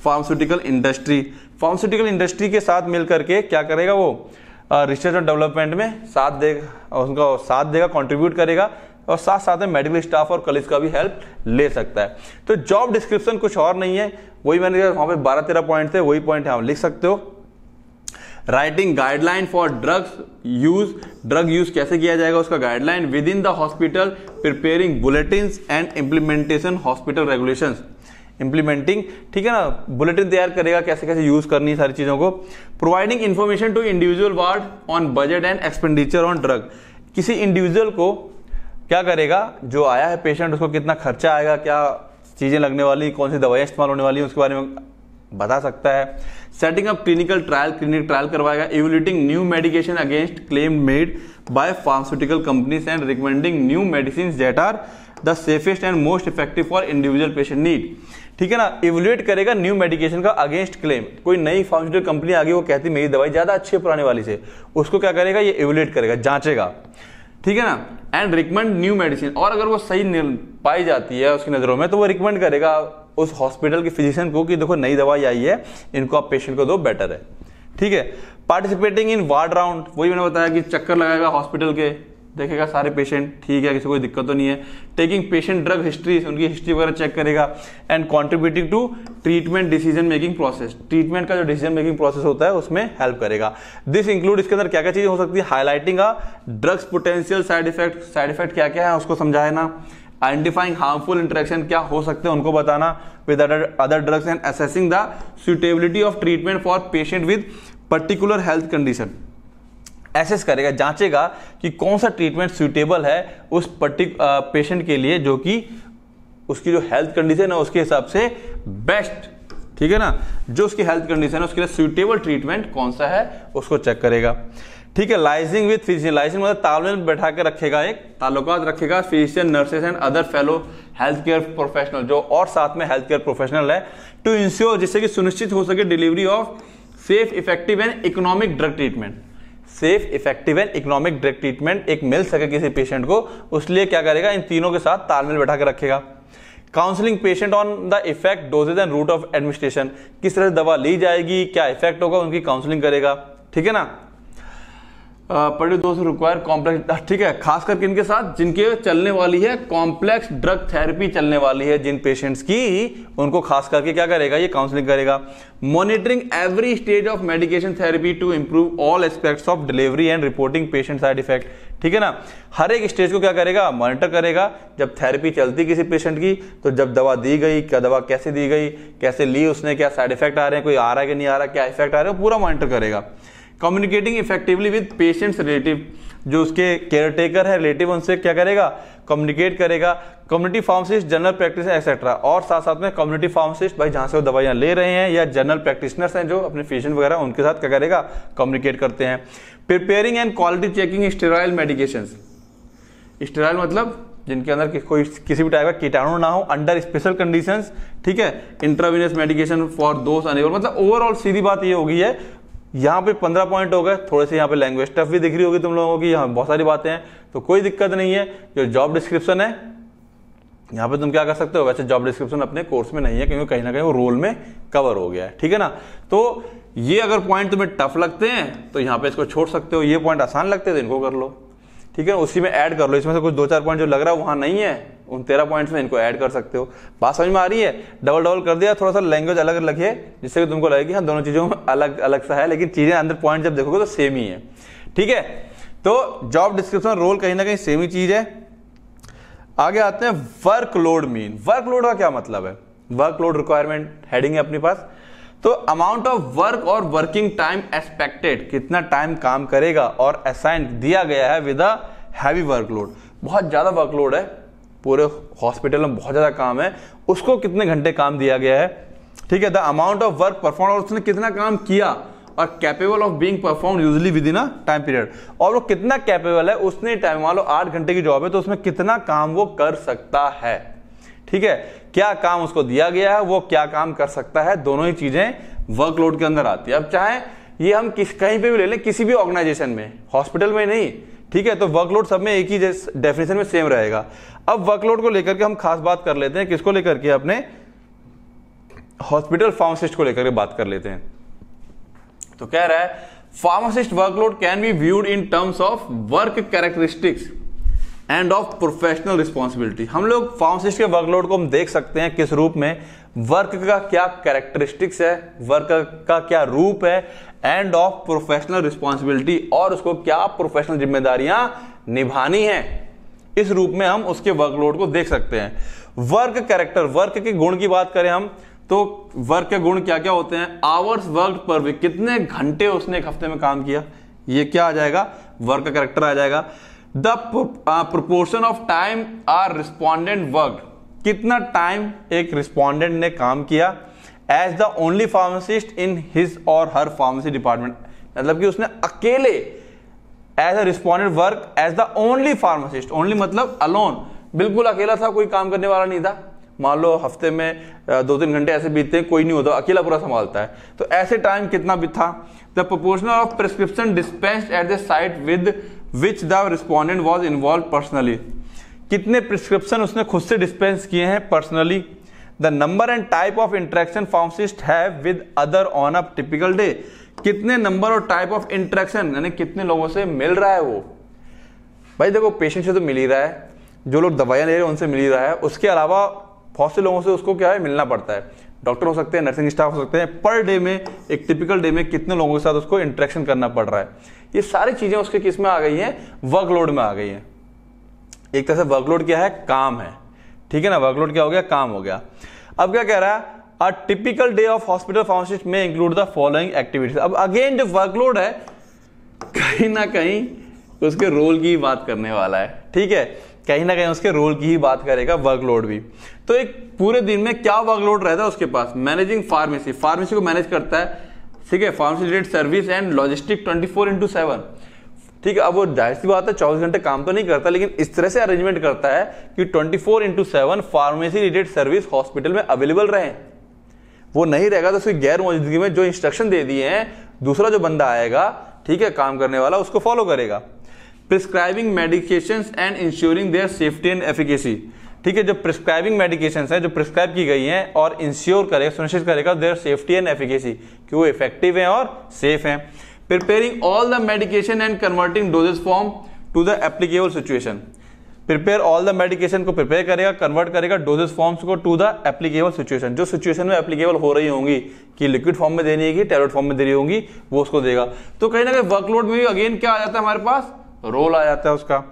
pharmaceutical industry pharmaceutical industry के साथ मिलकर के क्या करेगा वो research और development में साथ देगा उनका साथ देगा कंट्रीब्यूट करेगा और साथ साथ में मेडिकल स्टाफ और कलीज का भी हेल्प ले सकता है तो जॉब डिस्क्रिप्शन कुछ और नहीं है वही मैंने कहा वहां पे बारह तेरह पॉइंट थे वही पॉइंट यहाँ लिख सकते हो writing guideline for drugs use drug use कैसे किया जाएगा उसका guideline within the hospital preparing bulletin and implementation hospital regulation implementing ठीक है ना बुलेटिन तैयार करेगा कैसे कैसे यूज करनी है सारी चीजों को providing information to individual ward on budget and expenditure on drug किसी इंडिविजुअल को क्या करेगा जो आया है पेशेंट उसको कितना खर्चा आएगा क्या चीज़ें लगने वाली कौन सी दवाई इस्तेमाल होने वाली उसके बारे में बता सकता है setting up clinical trial clinic trial करवाएगा evaluating new medication against claim made by pharmaceutical companies and recommending new medicine that are the safest and most effective for individual patient need ठीक है ना इवेल्युएट करेगा new medication का against claim कोई नई pharmaceutical company आ गई वो कहती मेरी दवाई ज़्यादा अच्छी है पुराने वाली से उसको क्या करेगा ये इवेल्युएट करेगा जांचेगा ठीक है ना एंड रिकमेंड न्यू मेडिसिन और अगर वो सही पाई जाती है उसकी नज़रों में तो वो रिकमेंड करेगा उस हॉस्पिटल के फिजिशियन को कि देखो नई दवाई आई है इनको आप पेशेंट को दो बेटर है ठीक है पार्टिसिपेटिंग इन वार्ड राउंड वही मैंने बताया कि चक्कर लगाएगा हॉस्पिटल के देखेगा सारे पेशेंट ठीक है किसी कोई दिक्कत तो नहीं है टेकिंग पेशेंट ड्रग हिस्ट्री उनकी हिस्ट्री वगैरह चेक करेगा and contributing to treatment decision making process treatment का जो डिसीजन मेकिंग प्रोसेस होता है उसमें हेल्प करेगा दिस इंक्लूड इसके अंदर क्या क्या चीज़ हो सकती है highlighting a drug's potential side effect side effect क्या क्या है उसको समझाना आइडेंटिफाइंग हार्मफुल इंटरेक्शन क्या हो सकते हैं उनको बताना with other drugs and assessing the suitability of treatment for patient with particular health condition assess करेगा जांचेगा कि कौन सा ट्रीटमेंट सुटेबल है उस पर्टिक पेशेंट के लिए जो कि उसकी जो हेल्थ कंडीशन है उसके हिसाब से बेस्ट ठीक है ना जो उसकी हेल्थ कंडीशन है उसके लिए सुटेबल ट्रीटमेंट कौन सा है उसको चेक करेगा ठीक है लाइजिंग विद फिजिशियन लाइजिंग मतलब तालमेल बैठा के रखेगा एक ताल्लुका रखेगा physician nurses and other fellow health care professional जो और साथ में हेल्थ केयर प्रोफेशनल है टू इंश्योर जिससे कि सुनिश्चित हो सके delivery of safe effective and economic drug treatment safe effective and economic drug treatment एक मिल सके किसी पेशेंट को लिए क्या करेगा इन तीनों के साथ तालमेल बैठा कर रखेगा counselling patient on the effect dosages and route of administration किस तरह से दवा ली जाएगी क्या इफेक्ट होगा उनकी काउंसलिंग करेगा ठीक है ना पर्ड्यू दोस्त रिक्वायर कॉम्प्लेक्स ठीक है खास करके इनके साथ जिनके चलने वाली है कॉम्प्लेक्स ड्रग थेरेपी चलने वाली है जिन पेशेंट्स की उनको खास करके क्या करेगा ये काउंसलिंग करेगा monitoring every stage of medication therapy to improve all aspects of delivery and reporting patient side effect ठीक है ना हर एक स्टेज को क्या करेगा मॉनिटर करेगा जब थेरेपी चलती किसी पेशेंट की तो जब दवा दी गई क्या दवा कैसे दी गई कैसे ली उसने क्या साइड इफेक्ट आ रहे हैं कोई आ रहा है कि नहीं आ रहा क्या इफेक्ट आ रहा है पूरा मॉनिटर करेगा communicating effectively with patients relative जो उसके केयर टेकर है रिलेटिव उनसे क्या करेगा कम्युनिकेट करेगा community pharmacist general practice etcetera और साथ साथ में कम्युनिटी फार्मासिस्ट भाई जहाँ से वो दवाइयाँ ले रहे हैं या जनरल प्रैक्टिशनर्स हैं जो अपने पेशेंट वगैरह उनके साथ क्या करेगा कम्युनिकेट करते हैं preparing and quality checking sterile medication sterile मतलब जिनके अंदर कि कोई किसी भी टाइप का कीटाणु ना हो अंडर स्पेशल कंडीशंस ठीक है इंट्रावीनियस मेडिकेशन फॉर दोस्त अनेबल मतलब ओवरऑल सीधी बात ये होगी है यहाँ पे पंद्रह पॉइंट हो गए थोड़े से यहाँ पे लैंग्वेज टफ भी दिख रही होगी तुम लोगों की यहाँ बहुत सारी बातें हैं तो कोई दिक्कत नहीं है जो जॉब डिस्क्रिप्शन है यहाँ पे तुम क्या कर सकते हो वैसे जॉब डिस्क्रिप्शन अपने कोर्स में नहीं है क्योंकि कहीं ना कहीं वो रोल में कवर हो गया है ठीक है ना तो ये अगर पॉइंट तुम्हें टफ लगते हैं तो यहाँ पे इसको छोड़ सकते हो ये पॉइंट आसान लगते हैं तो इनको कर लो ठीक है उसी में ऐड कर लो इसमें से कुछ दो चार पॉइंट जो लग रहा है वहां नहीं है उन तेरह पॉइंट्स में इनको ऐड कर सकते हो बात समझ में आ रही है डबल डबल कर दिया थोड़ा सा लैंग्वेज अलग है जिससे कि तुमको लगे कि हाँ दोनों चीज़ों में अलग अलग सा है लेकिन चीज़ें अंदर पॉइंट जब देखोगे तो सेम ही है ठीक है तो जॉब डिस्क्रिप्शन रोल कहीं ना कहीं सेम ही चीज़ है आगे आते हैं वर्कलोड मीन वर्कलोड का क्या मतलब है वर्कलोड रिक्वायरमेंट हेडिंग है अपने पास तो अमाउंट ऑफ वर्क और वर्किंग टाइम एक्सपेक्टेड कितना टाइम काम करेगा और असाइन दिया गया है विद अ हैवी वर्कलोड बहुत ज़्यादा वर्कलोड है पूरे हॉस्पिटल में बहुत ज़्यादा काम है उसको कितने घंटे काम दिया गया है ठीक है the amount of work perform और उसने कितना काम किया और capable of being perform usually within a time period और वो कितना कैपेबल है उसने टाइम मान लो आठ घंटे की जॉब है तो उसमें कितना काम वो कर सकता है ठीक है क्या काम उसको दिया गया है वो क्या काम कर सकता है दोनों ही चीजें वर्कलोड के अंदर आती है अब चाहे ये हम किस कहीं पे भी ले लें किसी भी ऑर्गेनाइजेशन में हॉस्पिटल में नहीं ठीक है तो वर्कलोड सब में एक ही डेफिनेशन में सेम रहेगा अब वर्कलोड को लेकर के हम खास बात कर लेते हैं किसको लेकर के अपने हॉस्पिटल फार्मासिस्ट को लेकर बात कर लेते हैं तो कह रहा है pharmacist workload can be viewed in terms of work characteristics and of professional responsibility हम लोग फार्मासिस्ट के वर्कलोड को हम देख सकते हैं किस रूप में वर्क का क्या कैरेक्टरिस्टिक्स है वर्क का क्या रूप है एंड ऑफ प्रोफेशनल रिस्पॉन्सिबिलिटी और उसको क्या प्रोफेशनल जिम्मेदारियां निभानी है इस रूप में हम उसके वर्कलोड को देख सकते हैं वर्क कैरेक्टर वर्क के गुण की बात करें हम तो वर्क के गुण क्या क्या होते हैं आवर्स वर्क पर भी कितने घंटे उसने एक हफ्ते में काम किया ये क्या आ जाएगा वर्क का कैरेक्टर आ जाएगा the proportion of time are respondent work कितना टाइम एक रिस्पॉन्डेंट ने काम किया as the only pharmacist in his or her pharmacy department मतलब कि उसने अकेले as a respondent work as the only pharmacist only मतलब अलोन बिल्कुल अकेला था कोई काम करने वाला नहीं था मान लो हफ्ते में दो तीन घंटे ऐसे बीतते हैं कोई नहीं होता अकेला पूरा संभालता है तो ऐसे टाइम कितना भी था the proportion of prescription dispensed at the site with which the respondent was involve personally कितने प्रिस्क्रिप्शन उसने खुद से डिस्पेंस किए हैं personally the number and type of interaction pharmacist have with other on a typical day कितने number और type of interaction यानी कितने लोगों से मिल रहा है वो भाई देखो पेशेंट से तो मिल ही रहा है जो लोग दवाइयाँ ले रहे हैं उनसे मिल ही रहा है उसके अलावा बहुत से लोगों से उसको क्या है मिलना पड़ता है डॉक्टर हो सकते हैं नर्सिंग स्टाफ हो सकते हैं पर डे में एक टिपिकल डे में कितने लोगों के साथ उसको इंट्रैक्शन करना पड़ रहा है ये सारी चीज़ें उसके किस में आ गई हैं वर्कलोड में आ गई हैं एक तरह से वर्कलोड क्या है काम है ठीक है ना वर्कलोड क्या हो गया काम हो गया अब क्या कह रहा है a typical day of hospital pharmacist में इंक्लूड द फॉलोइंग एक्टिविटीज अब अगेन जो वर्कलोड है कहीं ना कहीं उसके रोल की बात करने वाला है ठीक है कहीं ना कहीं उसके रोल की ही बात करेगा वर्कलोड भी तो एक पूरे दिन में क्या वर्कलोड रहता है उसके पास मैनेजिंग फार्मेसी फार्मेसी को मैनेज करता है ठीक है pharm related service and logistic twenty four into seven ठीक है अब वो जाहिर सी बात है चौबीस घंटे काम तो नहीं करता लेकिन इस तरह से अरेंजमेंट करता है कि twenty four into seven pharmacy related service hospital में अवेलेबल रहे वो नहीं रहेगा तो उसकी गैर मौजूदगी में जो इंस्ट्रक्शन दे दिए हैं दूसरा जो बंदा आएगा ठीक है काम करने वाला उसको फॉलो करेगा prescribing medication and ensuring their safety and efficacy ठीक है जो प्रिस्क्राइबिंग मेडिकेशन है जो प्रिस्क्राइब की गई हैं और इंश्योर करेगा सुनिश्चित करेगा देर सेफ्टी एंड एफिकेसी कि वो इफेक्टिव है और सेफ है preparing all the medication and converting doses form to the applicable situation prepare all the medication को प्रिपेयर करेगा कन्वर्ट करेगा डोजेस फॉर्म्स को टू द एप्लीकेबल सिचुएशन जो सिचुएशन में एप्लीकेबल हो रही होंगी कि लिक्विड फॉर्म में देनी है कि टेबलेट फॉर्म में देनी होगी वो उसको देगा तो कहीं ना कहीं वर्कलोड में भी अगेन क्या आ जाता है हमारे पास रोल आ जाता है उसका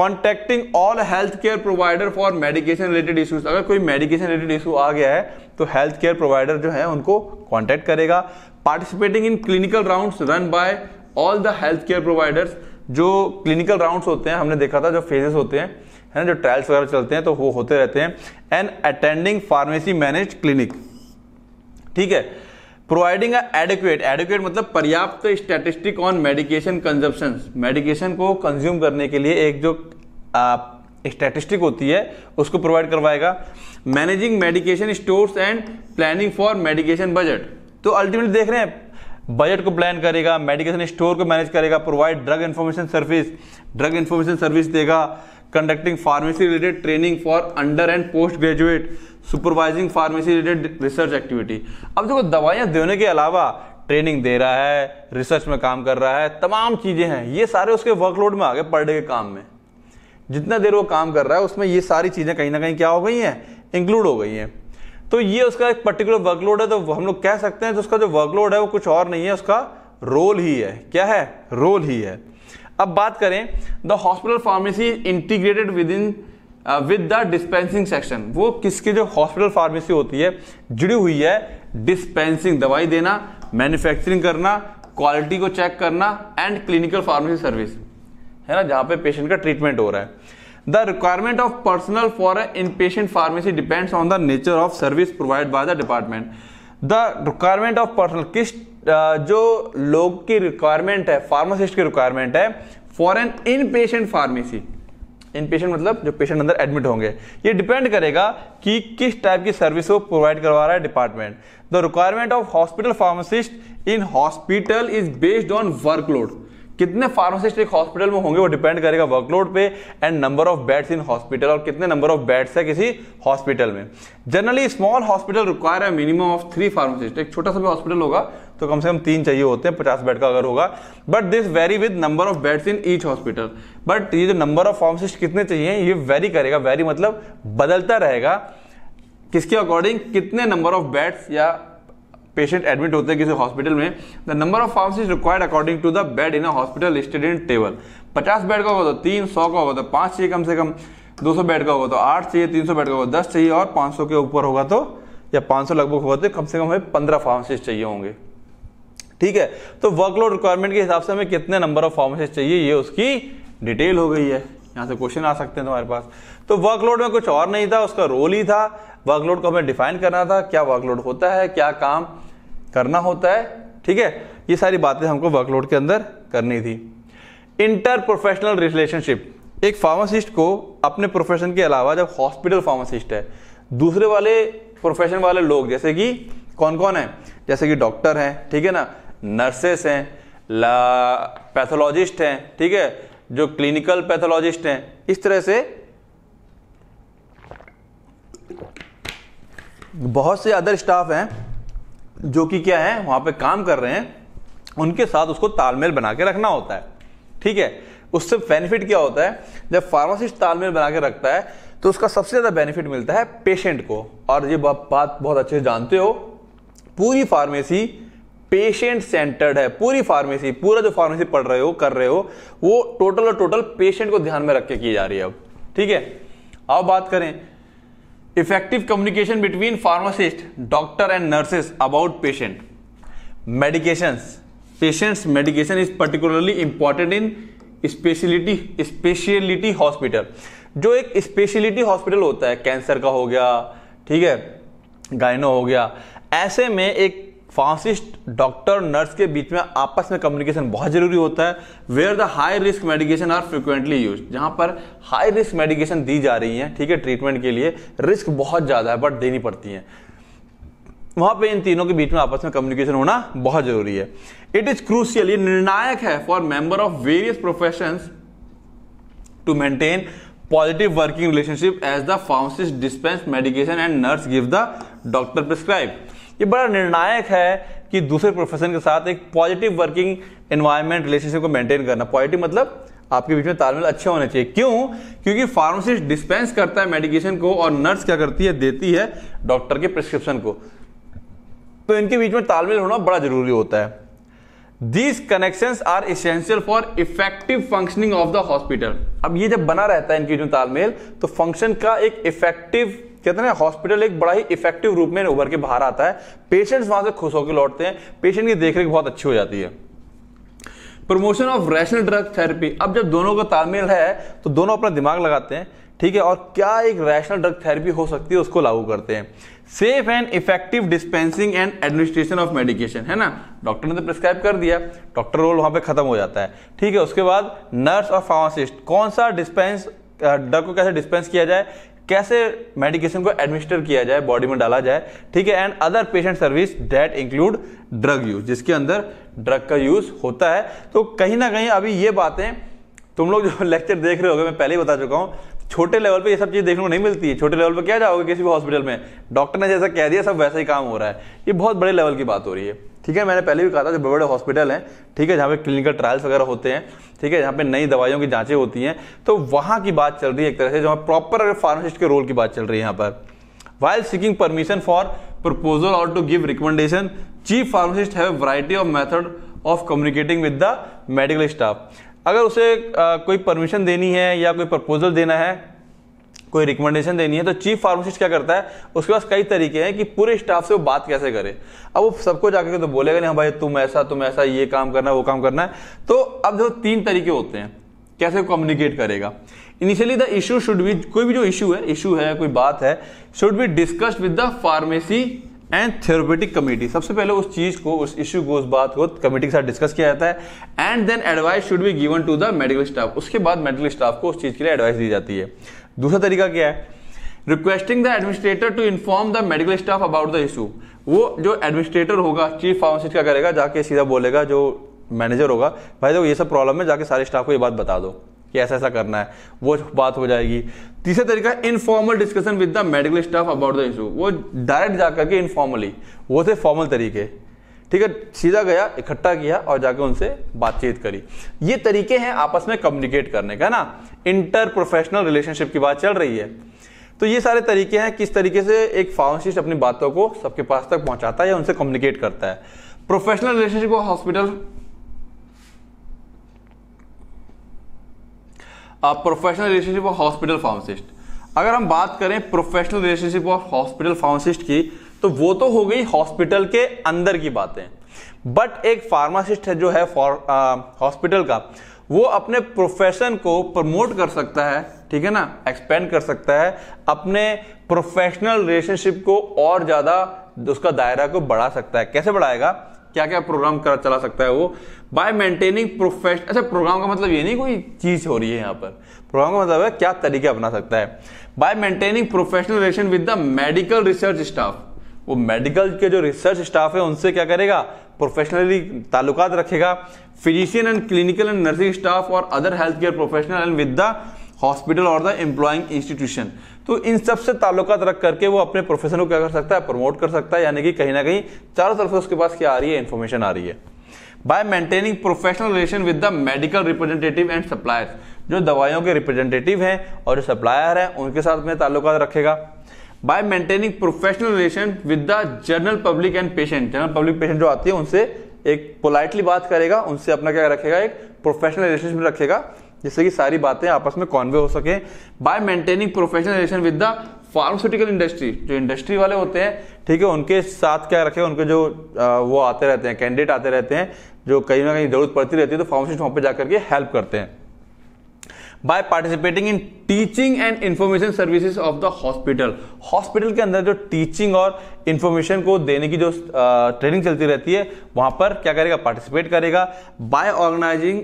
contacting all health care provider for medication related issues अगर कोई मेडिकेशन रिलेटेड इशू आ गया है तो हेल्थ केयर प्रोवाइडर जो है उनको कॉन्टेक्ट करेगा participating in clinical round run by all the health care providers जो क्लिनिकल राउंड्स होते हैं हमने देखा था जो फेजेस होते हैं है ना जो ट्रायल्स वगैरह चलते हैं तो वो होते रहते हैं and attending pharmacy manage clinic ठीक है प्रोवाइडिंग एडिक्यूट एडिक्यूट मतलब पर्याप्त statistic on medication consumption medication को कंज्यूम करने के लिए एक जो स्टैटिस्टिक होती है उसको प्रोवाइड करवाएगा managing medication stores and planning for medication budget तो अल्टीमेटली देख रहे हैं बजट को प्लान करेगा मेडिकेशन स्टोर को मैनेज करेगा provide drug information service drug information service देगा conducting pharmacy related training for under and post graduate supervising pharmacy related research activity अब देखो दवाइयां देने के अलावा ट्रेनिंग दे रहा है रिसर्च में काम कर रहा है तमाम चीज़ें हैं ये सारे उसके वर्कलोड में आ गए पर डे के काम में जितना देर वो काम कर रहा है उसमें ये सारी चीज़ें कहीं ना कहीं क्या हो गई हैं इंक्लूड हो गई हैं तो ये उसका एक पर्टिकुलर वर्कलोड है तो हम लोग कह सकते हैं तो उसका जो वर्कलोड है वो कुछ और नहीं है उसका रोल ही है क्या है रोल ही है अब बात करें the hospital pharmacy integrated within with the dispensing section वो किसकी जो हॉस्पिटल फार्मेसी होती है जुड़ी हुई है डिस्पेंसिंग दवाई देना मैन्युफैक्चरिंग करना क्वालिटी को चेक करना एंड क्लिनिकल फार्मेसी सर्विस है ना जहां पे पेशेंट का ट्रीटमेंट हो रहा है the requirement of personnel for a inpatient pharmacy depends on the nature of service provide by the department the requirement of personnel किस जो लोग की रिक्वायरमेंट है फार्मासिस्ट की रिक्वायरमेंट है for an inpatient pharmacy inpatient मतलब जो patient अंदर एडमिट होंगे ये डिपेंड करेगा कि किस टाइप की सर्विस वो प्रोवाइड करवा रहा है department the requirement of hospital pharmacist in hospital is based on workload कितने फार्मासिस्ट एक हॉस्पिटल में होंगे वो डिपेंड करेगा वर्कलोड पे and number of beds in hospital और कितने नंबर ऑफ बेड्स है किसी हॉस्पिटल में जनरली स्मॉल हॉस्पिटल रिक्वायर है मिनिमम ऑफ थ्री फार्मासिस्ट एक छोटा सा भी हॉस्पिटल होगा तो कम से कम तीन चाहिए होते हैं पचास बेड का अगर होगा but this vary with number of beds in each hospital but ये जो नंबर ऑफ फार्मासिस्ट कितने चाहिए ये वेरी करेगा वेरी मतलब बदलता रहेगा किसके अकॉर्डिंग कितने नंबर ऑफ बेड्स या पेशेंट एडमिट होते हैं किसी हॉस्पिटल में the number of pharmacist required according to the bed in hospital listed in table पचास बेड का होगा तो तीन सौ का होगा तो पांच चाहिए कम से कम दो सौ बेड का होगा तो आठ चाहिए तीन सौ बेड का होगा तो दस चाहिए और पांच सौ के ऊपर होगा तो या पांच सौ लगभग होगा तो कम से कम हमें पंद्रह फार्मासिस्ट चाहिए होंगे ठीक है तो वर्कलोड रिक्वायरमेंट के हिसाब से हमें कितने नंबर ऑफ फार्मासिस्ट चाहिए ये उसकी डिटेल हो गई है यहाँ से क्वेश्चन आ सकते हैं तुम्हारे पास तो वर्कलोड में कुछ और नहीं था उसका रोल ही था वर्कलोड को हमें डिफाइन करना था क्या वर्कलोड होता है क्या काम करना होता है ठीक है ये सारी बातें हमको वर्कलोड के अंदर करनी थी इंटर प्रोफेशनल रिलेशनशिप एक फार्मासिस्ट को अपने प्रोफेशन के अलावा जब हॉस्पिटल फार्मासिस्ट है दूसरे वाले प्रोफेशन वाले लोग जैसे कि कौन कौन है जैसे कि डॉक्टर हैं ठीक है ना नर्सेस हैं पैथोलॉजिस्ट हैं ठीक है जो क्लिनिकल पैथोलॉजिस्ट हैं इस तरह से बहुत से अदर स्टाफ हैं जो कि क्या है वहां पे काम कर रहे हैं उनके साथ उसको तालमेल बना के रखना होता है ठीक है उससे बेनिफिट क्या होता है जब फार्मासिस्ट तालमेल बना के रखता है तो उसका सबसे ज़्यादा बेनिफिट मिलता है पेशेंट को और ये बात बहुत अच्छे से जानते हो पूरी फार्मेसी पेशेंट सेंटर्ड है पूरी फार्मेसी पूरा जो फार्मेसी पढ़ रहे हो कर रहे हो वो टोटल और टोटल पेशेंट को ध्यान में रख के की जा रही है अब ठीक है अब बात करें effective communication between pharmacist doctor and nurses about patient medication patients medication is particularly important in speciality speciality hospital जो एक स्पेशलिटी हॉस्पिटल होता है कैंसर का हो गया ठीक है गायनो हो गया ऐसे में एक फार्मासिस्ट डॉक्टर नर्स के बीच में आपस में कम्युनिकेशन बहुत जरूरी होता है where the high risk medication are frequently use जहां पर हाई रिस्क मेडिकेशन दी जा रही है ठीक है ट्रीटमेंट के लिए रिस्क बहुत ज़्यादा है बट देनी पड़ती है वहां पे इन तीनों के बीच में आपस में कम्युनिकेशन होना बहुत जरूरी है इट इज क्रूशियल ये निर्णायक है for member of various profession to maintain positive working relationship as the pharmacist dispense medication and nurse give the doctor prescribe ये बड़ा निर्णायक है कि दूसरे प्रोफेशन के साथ एक पॉजिटिव वर्किंग एनवायरमेंट रिलेशनशिप को मेंटेन करना पॉजिटिव मतलब आपके बीच में तालमेल अच्छे होने चाहिए क्यों क्योंकि फार्मासिस्ट डिस्पेंस करता है मेडिकेशन को और नर्स क्या करती है देती है डॉक्टर के प्रिस्क्रिप्शन को तो इनके बीच में तालमेल होना बड़ा जरूरी होता है these connection are essential for effective functioning of the hospital अब ये जब बना रहता है इनके बीच में तालमेल तो फंक्शन का एक इफेक्टिव कहते हैं हॉस्पिटल एक बड़ा ही इफेक्टिव रूप में उभर के बाहर आता है पेशेंट्स वहां से खुश होकर लौटते हैं पेशेंट की देखरेख बहुत अच्छी हो जाती है promotion of rational drug therapy अब जब दोनों का तालमेल है तो दोनों अपना दिमाग लगाते हैं ठीक है और क्या एक रैशनल ड्रग थेरेपी हो सकती है उसको लागू करते हैं safe and effective dispensing and administration of medication है ना डॉक्टर ने तो प्रिस्क्राइब कर दिया डॉक्टर रोल वहां पे खत्म हो जाता है ठीक है उसके बाद नर्स और फार्मासिस्ट कौन सा डिस्पेंस ड्रग को कैसे डिस्पेंस किया जाए कैसे मेडिकेशन को एडमिनिस्टर किया जाए बॉडी में डाला जाए ठीक है and other patient service that include drug use जिसके अंदर ड्रग का यूज होता है तो कहीं ना कहीं अभी ये बातें तुम लोग जो लेक्चर देख रहे हो मैं पहले ही बता चुका हूँ छोटे लेवल पे ये सब चीज़ देखने को नहीं मिलती है छोटे लेवल पे क्या जाओगे किसी भी हॉस्पिटल में डॉक्टर ने जैसा कह दिया सब वैसा ही काम हो रहा है ये बहुत बड़े लेवल की बात हो रही है ठीक है मैंने पहले भी कहा था जो बड़े बड़े हॉस्पिटल हैं ठीक है जहाँ पे क्लिनिकल ट्रायल्स वगैरह होते हैं ठीक है जहाँ पे नई दवाइयों की जांचें होती हैं तो वहाँ की बात चल रही है एक तरह से जहाँ प्रॉपर फार्मासिस्ट के रोल की बात चल रही है यहाँ पर while seeking permission for proposal or to give recommendation chief pharmacist have variety of method of communicating with the medical staff अगर उसे आ, कोई परमिशन देनी है या कोई प्रपोजल देना है कोई रिकमेंडेशन देनी है तो चीफ फार्मासिस्ट क्या करता है उसके पास कई तरीके हैं कि पूरे स्टाफ से वो बात कैसे करे अब वो सबको जाकर तो बोलेगा नहीं भाई तुम ऐसा तुम ऐसा ये काम करना वो काम करना है तो अब जो तीन तरीके होते हैं कैसे कम्युनिकेट करेगा initially the issue should be कोई भी जो इशू है इशू है कोई बात है should be discussed with the pharmacy and therapeutic committee सबसे पहले उस चीज को उस इशू को उस बात को कमेटी के साथ डिस्कस किया जाता है and then advice should be given to the medical staff उसके बाद मेडिकल स्टाफ को उस चीज के लिए एडवाइस दी जाती है दूसरा तरीका क्या है requesting the administrator to inform the medical staff about the issue वो जो एडमिनिस्ट्रेटर होगा चीफ फार्मासिस्ट का करेगा जाके सीधा बोलेगा जो मैनेजर होगा भाई देखो ये सब प्रॉब्लम है जाके सारे स्टाफ को ये बात बता दो कि ऐसा ऐसा करना है वो बात हो जाएगी तीसरा तरीका informal discussion with the medical staff about the issue वो डायरेक्ट जाकर के इनफॉर्मली वो थे फॉर्मल तरीके ठीक है सीधा गया इकट्ठा किया और जाके उनसे बातचीत करी ये तरीके हैं आपस में कम्युनिकेट करने का ना इंटर प्रोफेशनल रिलेशनशिप की बात चल रही है तो ये सारे तरीके हैं किस तरीके से एक फार्मासिस्ट अपनी बातों को सबके पास तक पहुंचाता है या उनसे कम्युनिकेट करता है प्रोफेशनल रिलेशनशिप और हॉस्पिटल प्रोफेशनल रिलेशनशिप और हॉस्पिटल फार्मासिस्ट अगर हम बात करें प्रोफेशनल रिलेशनशिप और हॉस्पिटल फार्मासिस्ट की तो वो तो हो गई हॉस्पिटल के अंदर की बातें बट एक फार्मासिस्ट है जो है हॉस्पिटल का वो अपने प्रोफेशन को प्रमोट कर सकता है ठीक है ना एक्सपेंड कर सकता है अपने प्रोफेशनल रिलेशनशिप को और ज़्यादा उसका दायरा को बढ़ा सकता है कैसे बढ़ाएगा क्या क्या प्रोग्राम कर चला सकता है वो बाय मेंटेनिंग प्रोफेशन अच्छा प्रोग्राम का मतलब ये नहीं कोई चीज हो रही है यहाँ पर प्रोग्राम का मतलब है क्या तरीके अपना सकता है by maintaining professional relation with the medical research staff वो मेडिकल के जो रिसर्च स्टाफ है उनसे क्या करेगा प्रोफेशनली ताल्लुकात रखेगा physician and clinical and nursing staff और other health care professional and with the hospital और द एम्प्लॉइंग इंस्टीट्यूशन तो इन सब से ताल्लुकात रख करके वो अपने प्रोफेशन को क्या कर सकता है प्रमोट कर सकता है यानी कि कहीं ना कहीं चारों तरफ से उसके पास क्या आ रही है इन्फॉर्मेशन आ रही है by maintaining professional relation with the medical representative and suppliers जो दवाइयों के रिप्रेजेंटेटिव हैं और जो सप्लायर हैं उनके साथ में ताल्लुकात रखेगा by maintaining professional relation with the general public and patient general public patient जो आती है उनसे एक पोलाइटली बात करेगा उनसे अपना क्या रखेगा एक प्रोफेशनल रिलेशनशिप रखेगा जिससे कि सारी बातें आपस में कॉन्वे हो सके by maintaining professional relation with the pharmaceutical industry जो इंडस्ट्री वाले होते हैं ठीक है उनके साथ क्या रखेगा उनके जो आ, वो आते रहते हैं कैंडिडेट आते रहते हैं जो कहीं ना कहीं जरूरत पड़ती रहती है तो फार्मासिस्ट वहाँ पर जाकर के हेल्प करते हैं by participating in teaching and information services of the hospital hospital के अंदर जो टीचिंग और इंफॉर्मेशन को देने की जो ट्रेनिंग चलती रहती है वहां पर क्या करेगा पार्टिसिपेट करेगा by organizing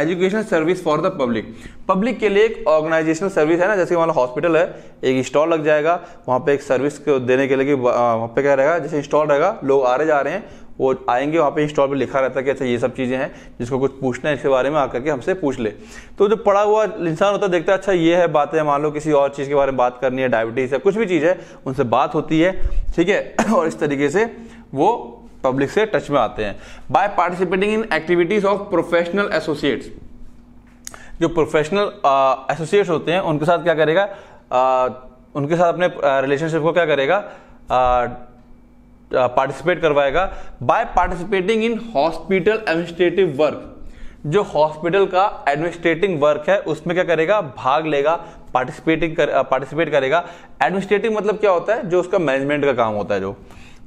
education service for the public public के लिए एक ऑर्गेनाइजेशनल सर्विस है ना जैसे हमारा हॉस्पिटल है एक स्टॉल लग जाएगा वहां पे एक सर्विस देने के लिए वहां पे क्या रहेगा जैसे स्टॉल रहेगा लोग आ रहे जा रहे हैं वो आएंगे वहाँ पे इंस्टॉल पे लिखा रहता है कि अच्छा ये सब चीज़ें हैं जिसको कुछ पूछना है इसके बारे में आकर के हमसे पूछ ले तो जो पढ़ा हुआ इंसान होता है देखता है अच्छा ये है बातें मान लो किसी और चीज़ के बारे में बात करनी है डायबिटीज़ है कुछ भी चीज़ है उनसे बात होती है ठीक है और इस तरीके से वो पब्लिक से टच में आते हैं by participating in activities of professional associates जो प्रोफेशनल एसोसिएट्स uh, होते हैं उनके साथ क्या करेगा आ, uh, उनके साथ अपने रिलेशनशिप uh, को क्या करेगा आ, पार्टिसिपेट करवाएगा by participating in hospital administrative work जो हॉस्पिटल का एडमिनिस्ट्रेटिंग वर्क है उसमें क्या करेगा भाग लेगा पार्टिसिपेटिंग कर पार्टिसिपेट करेगा एडमिनिस्ट्रेटिव मतलब क्या होता है जो उसका मैनेजमेंट का काम होता है जो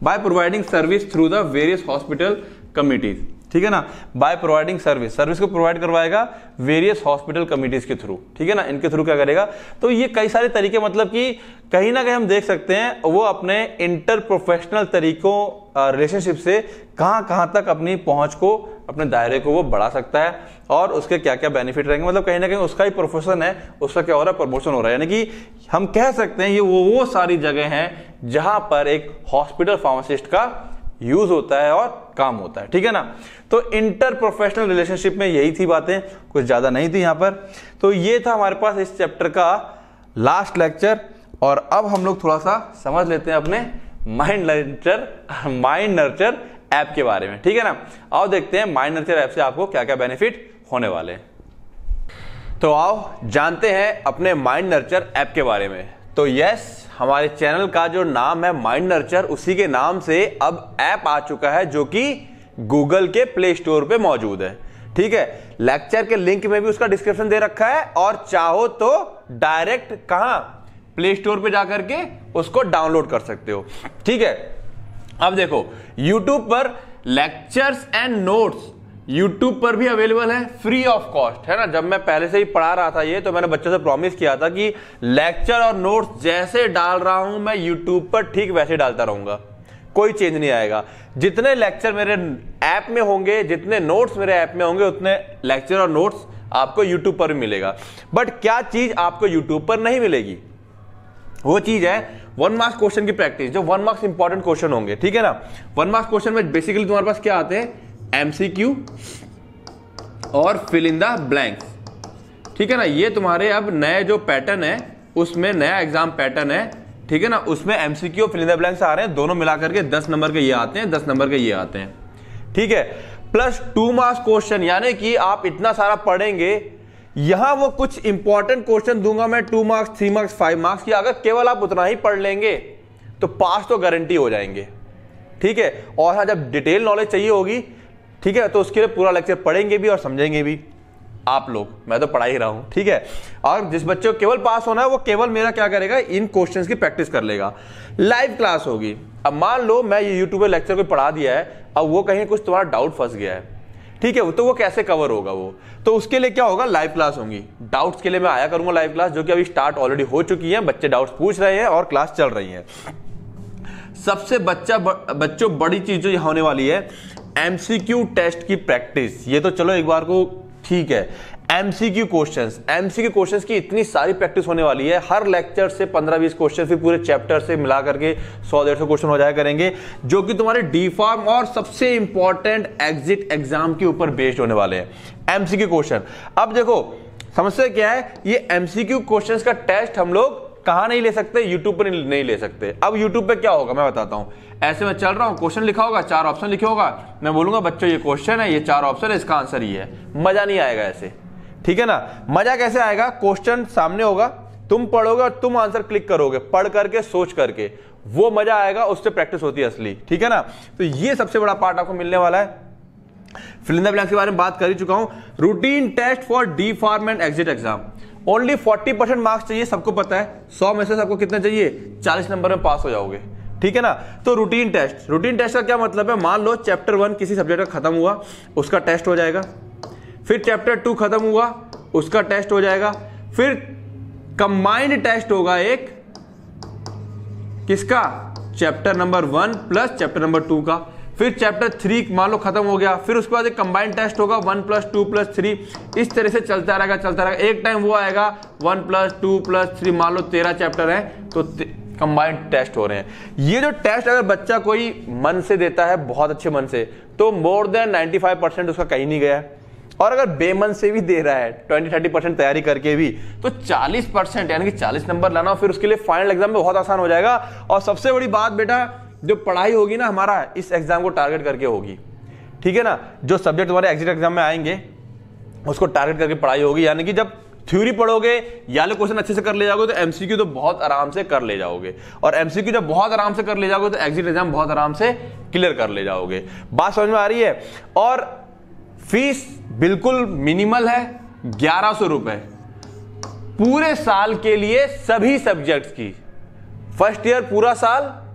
by providing service through the various hospital committees ठीक है ना बाय प्रोवाइडिंग सर्विस सर्विस को प्रोवाइड करवाएगा वेरियस हॉस्पिटल कमिटीज के थ्रू ठीक है ना इनके थ्रू क्या करेगा तो ये कई सारे तरीके मतलब कि कहीं ना कहीं हम देख सकते हैं वो अपने इंटर प्रोफेशनल तरीकों रिलेशनशिप से कहां कहां तक अपनी पहुंच को अपने दायरे को वो बढ़ा सकता है और उसके क्या क्या बेनिफिट रहेंगे मतलब कहीं ना कहीं उसका ही प्रोफेशन है उसका क्या हो रहा है प्रमोशन हो रहा है यानी कि हम कह सकते हैं ये वो वो सारी जगह हैं जहां पर एक हॉस्पिटल फार्मासिस्ट का यूज होता है और काम होता है ठीक है ना तो इंटर प्रोफेशनल रिलेशनशिप में यही थी बातें कुछ ज़्यादा नहीं थी यहां पर तो ये था हमारे पास इस चैप्टर का लास्ट लेक्चर और अब हम लोग थोड़ा सा समझ लेते हैं अपने Mind Nurture Mind Nurture app के बारे में ठीक है ना आओ देखते हैं माइंड नर्चर ऐप से आपको क्या क्या बेनिफिट होने वाले हैं तो आओ जानते हैं अपने माइंड नर्चर ऐप के बारे में तो यस हमारे चैनल का जो नाम है माइंड नर्चर उसी के नाम से अब ऐप आ चुका है जो कि गूगल के प्ले स्टोर पे मौजूद है ठीक है लेक्चर के लिंक में भी उसका डिस्क्रिप्शन दे रखा है और चाहो तो डायरेक्ट कहा प्ले स्टोर पे जाकर के उसको डाउनलोड कर सकते हो ठीक है अब देखो यूट्यूब पर लेक्चर्स एंड नोट्स यूट्यूब पर भी अवेलेबल है फ्री ऑफ कॉस्ट है ना जब मैं पहले से ही पढ़ा रहा था ये तो मैंने बच्चों से प्रॉमिस किया था कि लेक्चर और नोट्स जैसे डाल रहा हूं मैं यूट्यूब पर ठीक वैसे डालता रहूंगा कोई चेंज नहीं आएगा जितने लेक्चर मेरे ऐप में होंगे जितने नोट्स मेरे ऐप में होंगे उतने लेक्चर और नोट्स आपको यूट्यूब पर भी मिलेगा बट क्या चीज आपको यूट्यूब पर नहीं मिलेगी वो चीज है वन मार्क्स क्वेश्चन की प्रैक्टिस जो वन मार्क्स इंपॉर्टेंट क्वेश्चन होंगे ठीक है ना वन मार्क्स क्वेश्चन में बेसिकली तुम्हारे पास क्या आते हैं एमसीक्यू और फिल इन द ब्लैंक ठीक है ना ये तुम्हारे अब नए जो पैटर्न है उसमें नया एग्जाम पैटर्न है ठीक है ना उसमें MCQ fill in the blank आ रहे हैं दोनों मिलाकर के दस नंबर के ये आते हैं दस नंबर के ये आते हैं ठीक है प्लस टू मार्क्स क्वेश्चन यानी कि आप इतना सारा पढ़ेंगे यहां वो कुछ इंपॉर्टेंट क्वेश्चन दूंगा मैं two marks three marks five marks की अगर केवल आप उतना ही पढ़ लेंगे तो पास तो गारंटी हो जाएंगे ठीक है और हाँ जब डिटेल नॉलेज चाहिए होगी ठीक है तो उसके लिए पूरा लेक्चर पढ़ेंगे भी और समझेंगे भी आप लोग मैं तो पढ़ा ही रहा हूं ठीक है और जिस बच्चे को केवल पास होना है वो केवल मेरा क्या करेगा इन क्वेश्चंस की प्रैक्टिस कर लेगा लाइव क्लास होगी अब मान लो मैं ये यूट्यूब पर लेक्चर को पढ़ा दिया है अब वो कहीं कुछ तुम्हारा डाउट फंस गया है ठीक है तो वो कैसे कवर होगा वो तो उसके लिए क्या होगा लाइव क्लास होगी डाउट्स के लिए मैं आया करूंगा लाइव क्लास जो कि अभी स्टार्ट ऑलरेडी हो चुकी है बच्चे डाउट्स पूछ रहे हैं और क्लास चल रही है सबसे बच्चा बच्चों बड़ी चीज जो होने वाली है एमसीक्यू टेस्ट की प्रैक्टिस ये तो चलो एक बार को ठीक है एमसीक्यू क्वेश्चंस एमसीक्यू क्वेश्चंस की इतनी सारी प्रैक्टिस होने वाली है हर लेक्चर से पंद्रह बीस क्वेश्चन फिर पूरे चैप्टर से मिला करके डेढ़ सौ क्वेश्चन हो जाए करेंगे जो कि तुम्हारे डी फॉर्म और सबसे इंपॉर्टेंट एग्जिट एग्जाम के ऊपर बेस्ड होने वाले हैं एमसीक्यू क्वेश्चन अब देखो समस्या क्या है ये एमसीक्यू क्वेश्चन का टेस्ट हम लोग कहा नहीं ले सकते यूट्यूब पर नहीं ले सकते अब यूट्यूब पर क्या होगा मैं बताता हूं ऐसे में चल रहा हूँ क्वेश्चन लिखा होगा चार ऑप्शन लिखे होगा मैं बोलूंगा बच्चों ये क्वेश्चन है ये चार ऑप्शन है इसका आंसर ये है मजा नहीं आएगा ऐसे ठीक है ना मजा कैसे आएगा क्वेश्चन सामने होगा तुम पढ़ोगे और तुम आंसर क्लिक करोगे पढ़ करके सोच करके वो मजा आएगा उससे प्रैक्टिस होती है असली ठीक है ना तो ये सबसे बड़ा पार्ट आपको मिलने वाला है फिलिंदा के बारे में बात कर ही चुका हूं routine test for D pharm and exit exam only 40 percent marks चाहिए सबको पता है 100 में से सबको कितना चाहिए 40 नंबर में पास हो जाओगे ठीक है ना तो रूटीन टेस्ट रूटीन टेस्ट का क्या मतलब है मान लो चैप्टर वन किसी सब्जेक्ट का खत्म हुआ उसका टेस्ट हो जाएगा फिर चैप्टर टू खत्म हुआ उसका टेस्ट हो जाएगा फिर कंबाइंड टेस्ट होगा एक किसका chapter number one plus chapter number two का फिर चैप्टर थ्री मान लो खत्म हो गया फिर उसके बाद एक कंबाइंड टेस्ट होगा one plus two plus three इस तरह से चलता रहेगा चलता रहेगा एक टाइम वो आएगा one plus two plus three मान लो तेरह चैप्टर है तो कंबाइंड टेस्ट हो रहे हैं ये जो टेस्ट अगर बच्चा कोई मन से देता है बहुत अच्छे मन से तो मोर देन 95 परसेंट उसका कहीं नहीं गया और अगर बेमन से भी दे रहा है ट्वेंटी थर्टी परसेंट तैयारी करके भी तो चालीस परसेंट यानी कि चालीस नंबर लाना फिर उसके लिए फाइनल एग्जाम में बहुत आसान हो जाएगा और सबसे बड़ी बात बेटा जो पढ़ाई होगी ना हमारा इस एग्जाम को टारगेट करके होगी ठीक है ना जो सब्जेक्ट तुम्हारे एग्जिट एग्जाम में आएंगे उसको टारगेट करके पढ़ाई होगी यानी कि जब थ्योरी पढ़ोगे या लो तो क्वेश्चन अच्छे से कर ले जाओगे तो एमसीक्यू तो बहुत आराम से कर ले जाओगे और एमसीक्यू जब बहुत आराम से कर ले जाओगे तो एग्जिट एग्जाम बहुत आराम से क्लियर कर ले जाओगे बात समझ में आ रही है और फीस बिल्कुल मिनिमल है ग्यारह सौ रुपए पूरे साल के लिए सभी सब्जेक्ट्स की फर्स्ट ईयर पूरा साल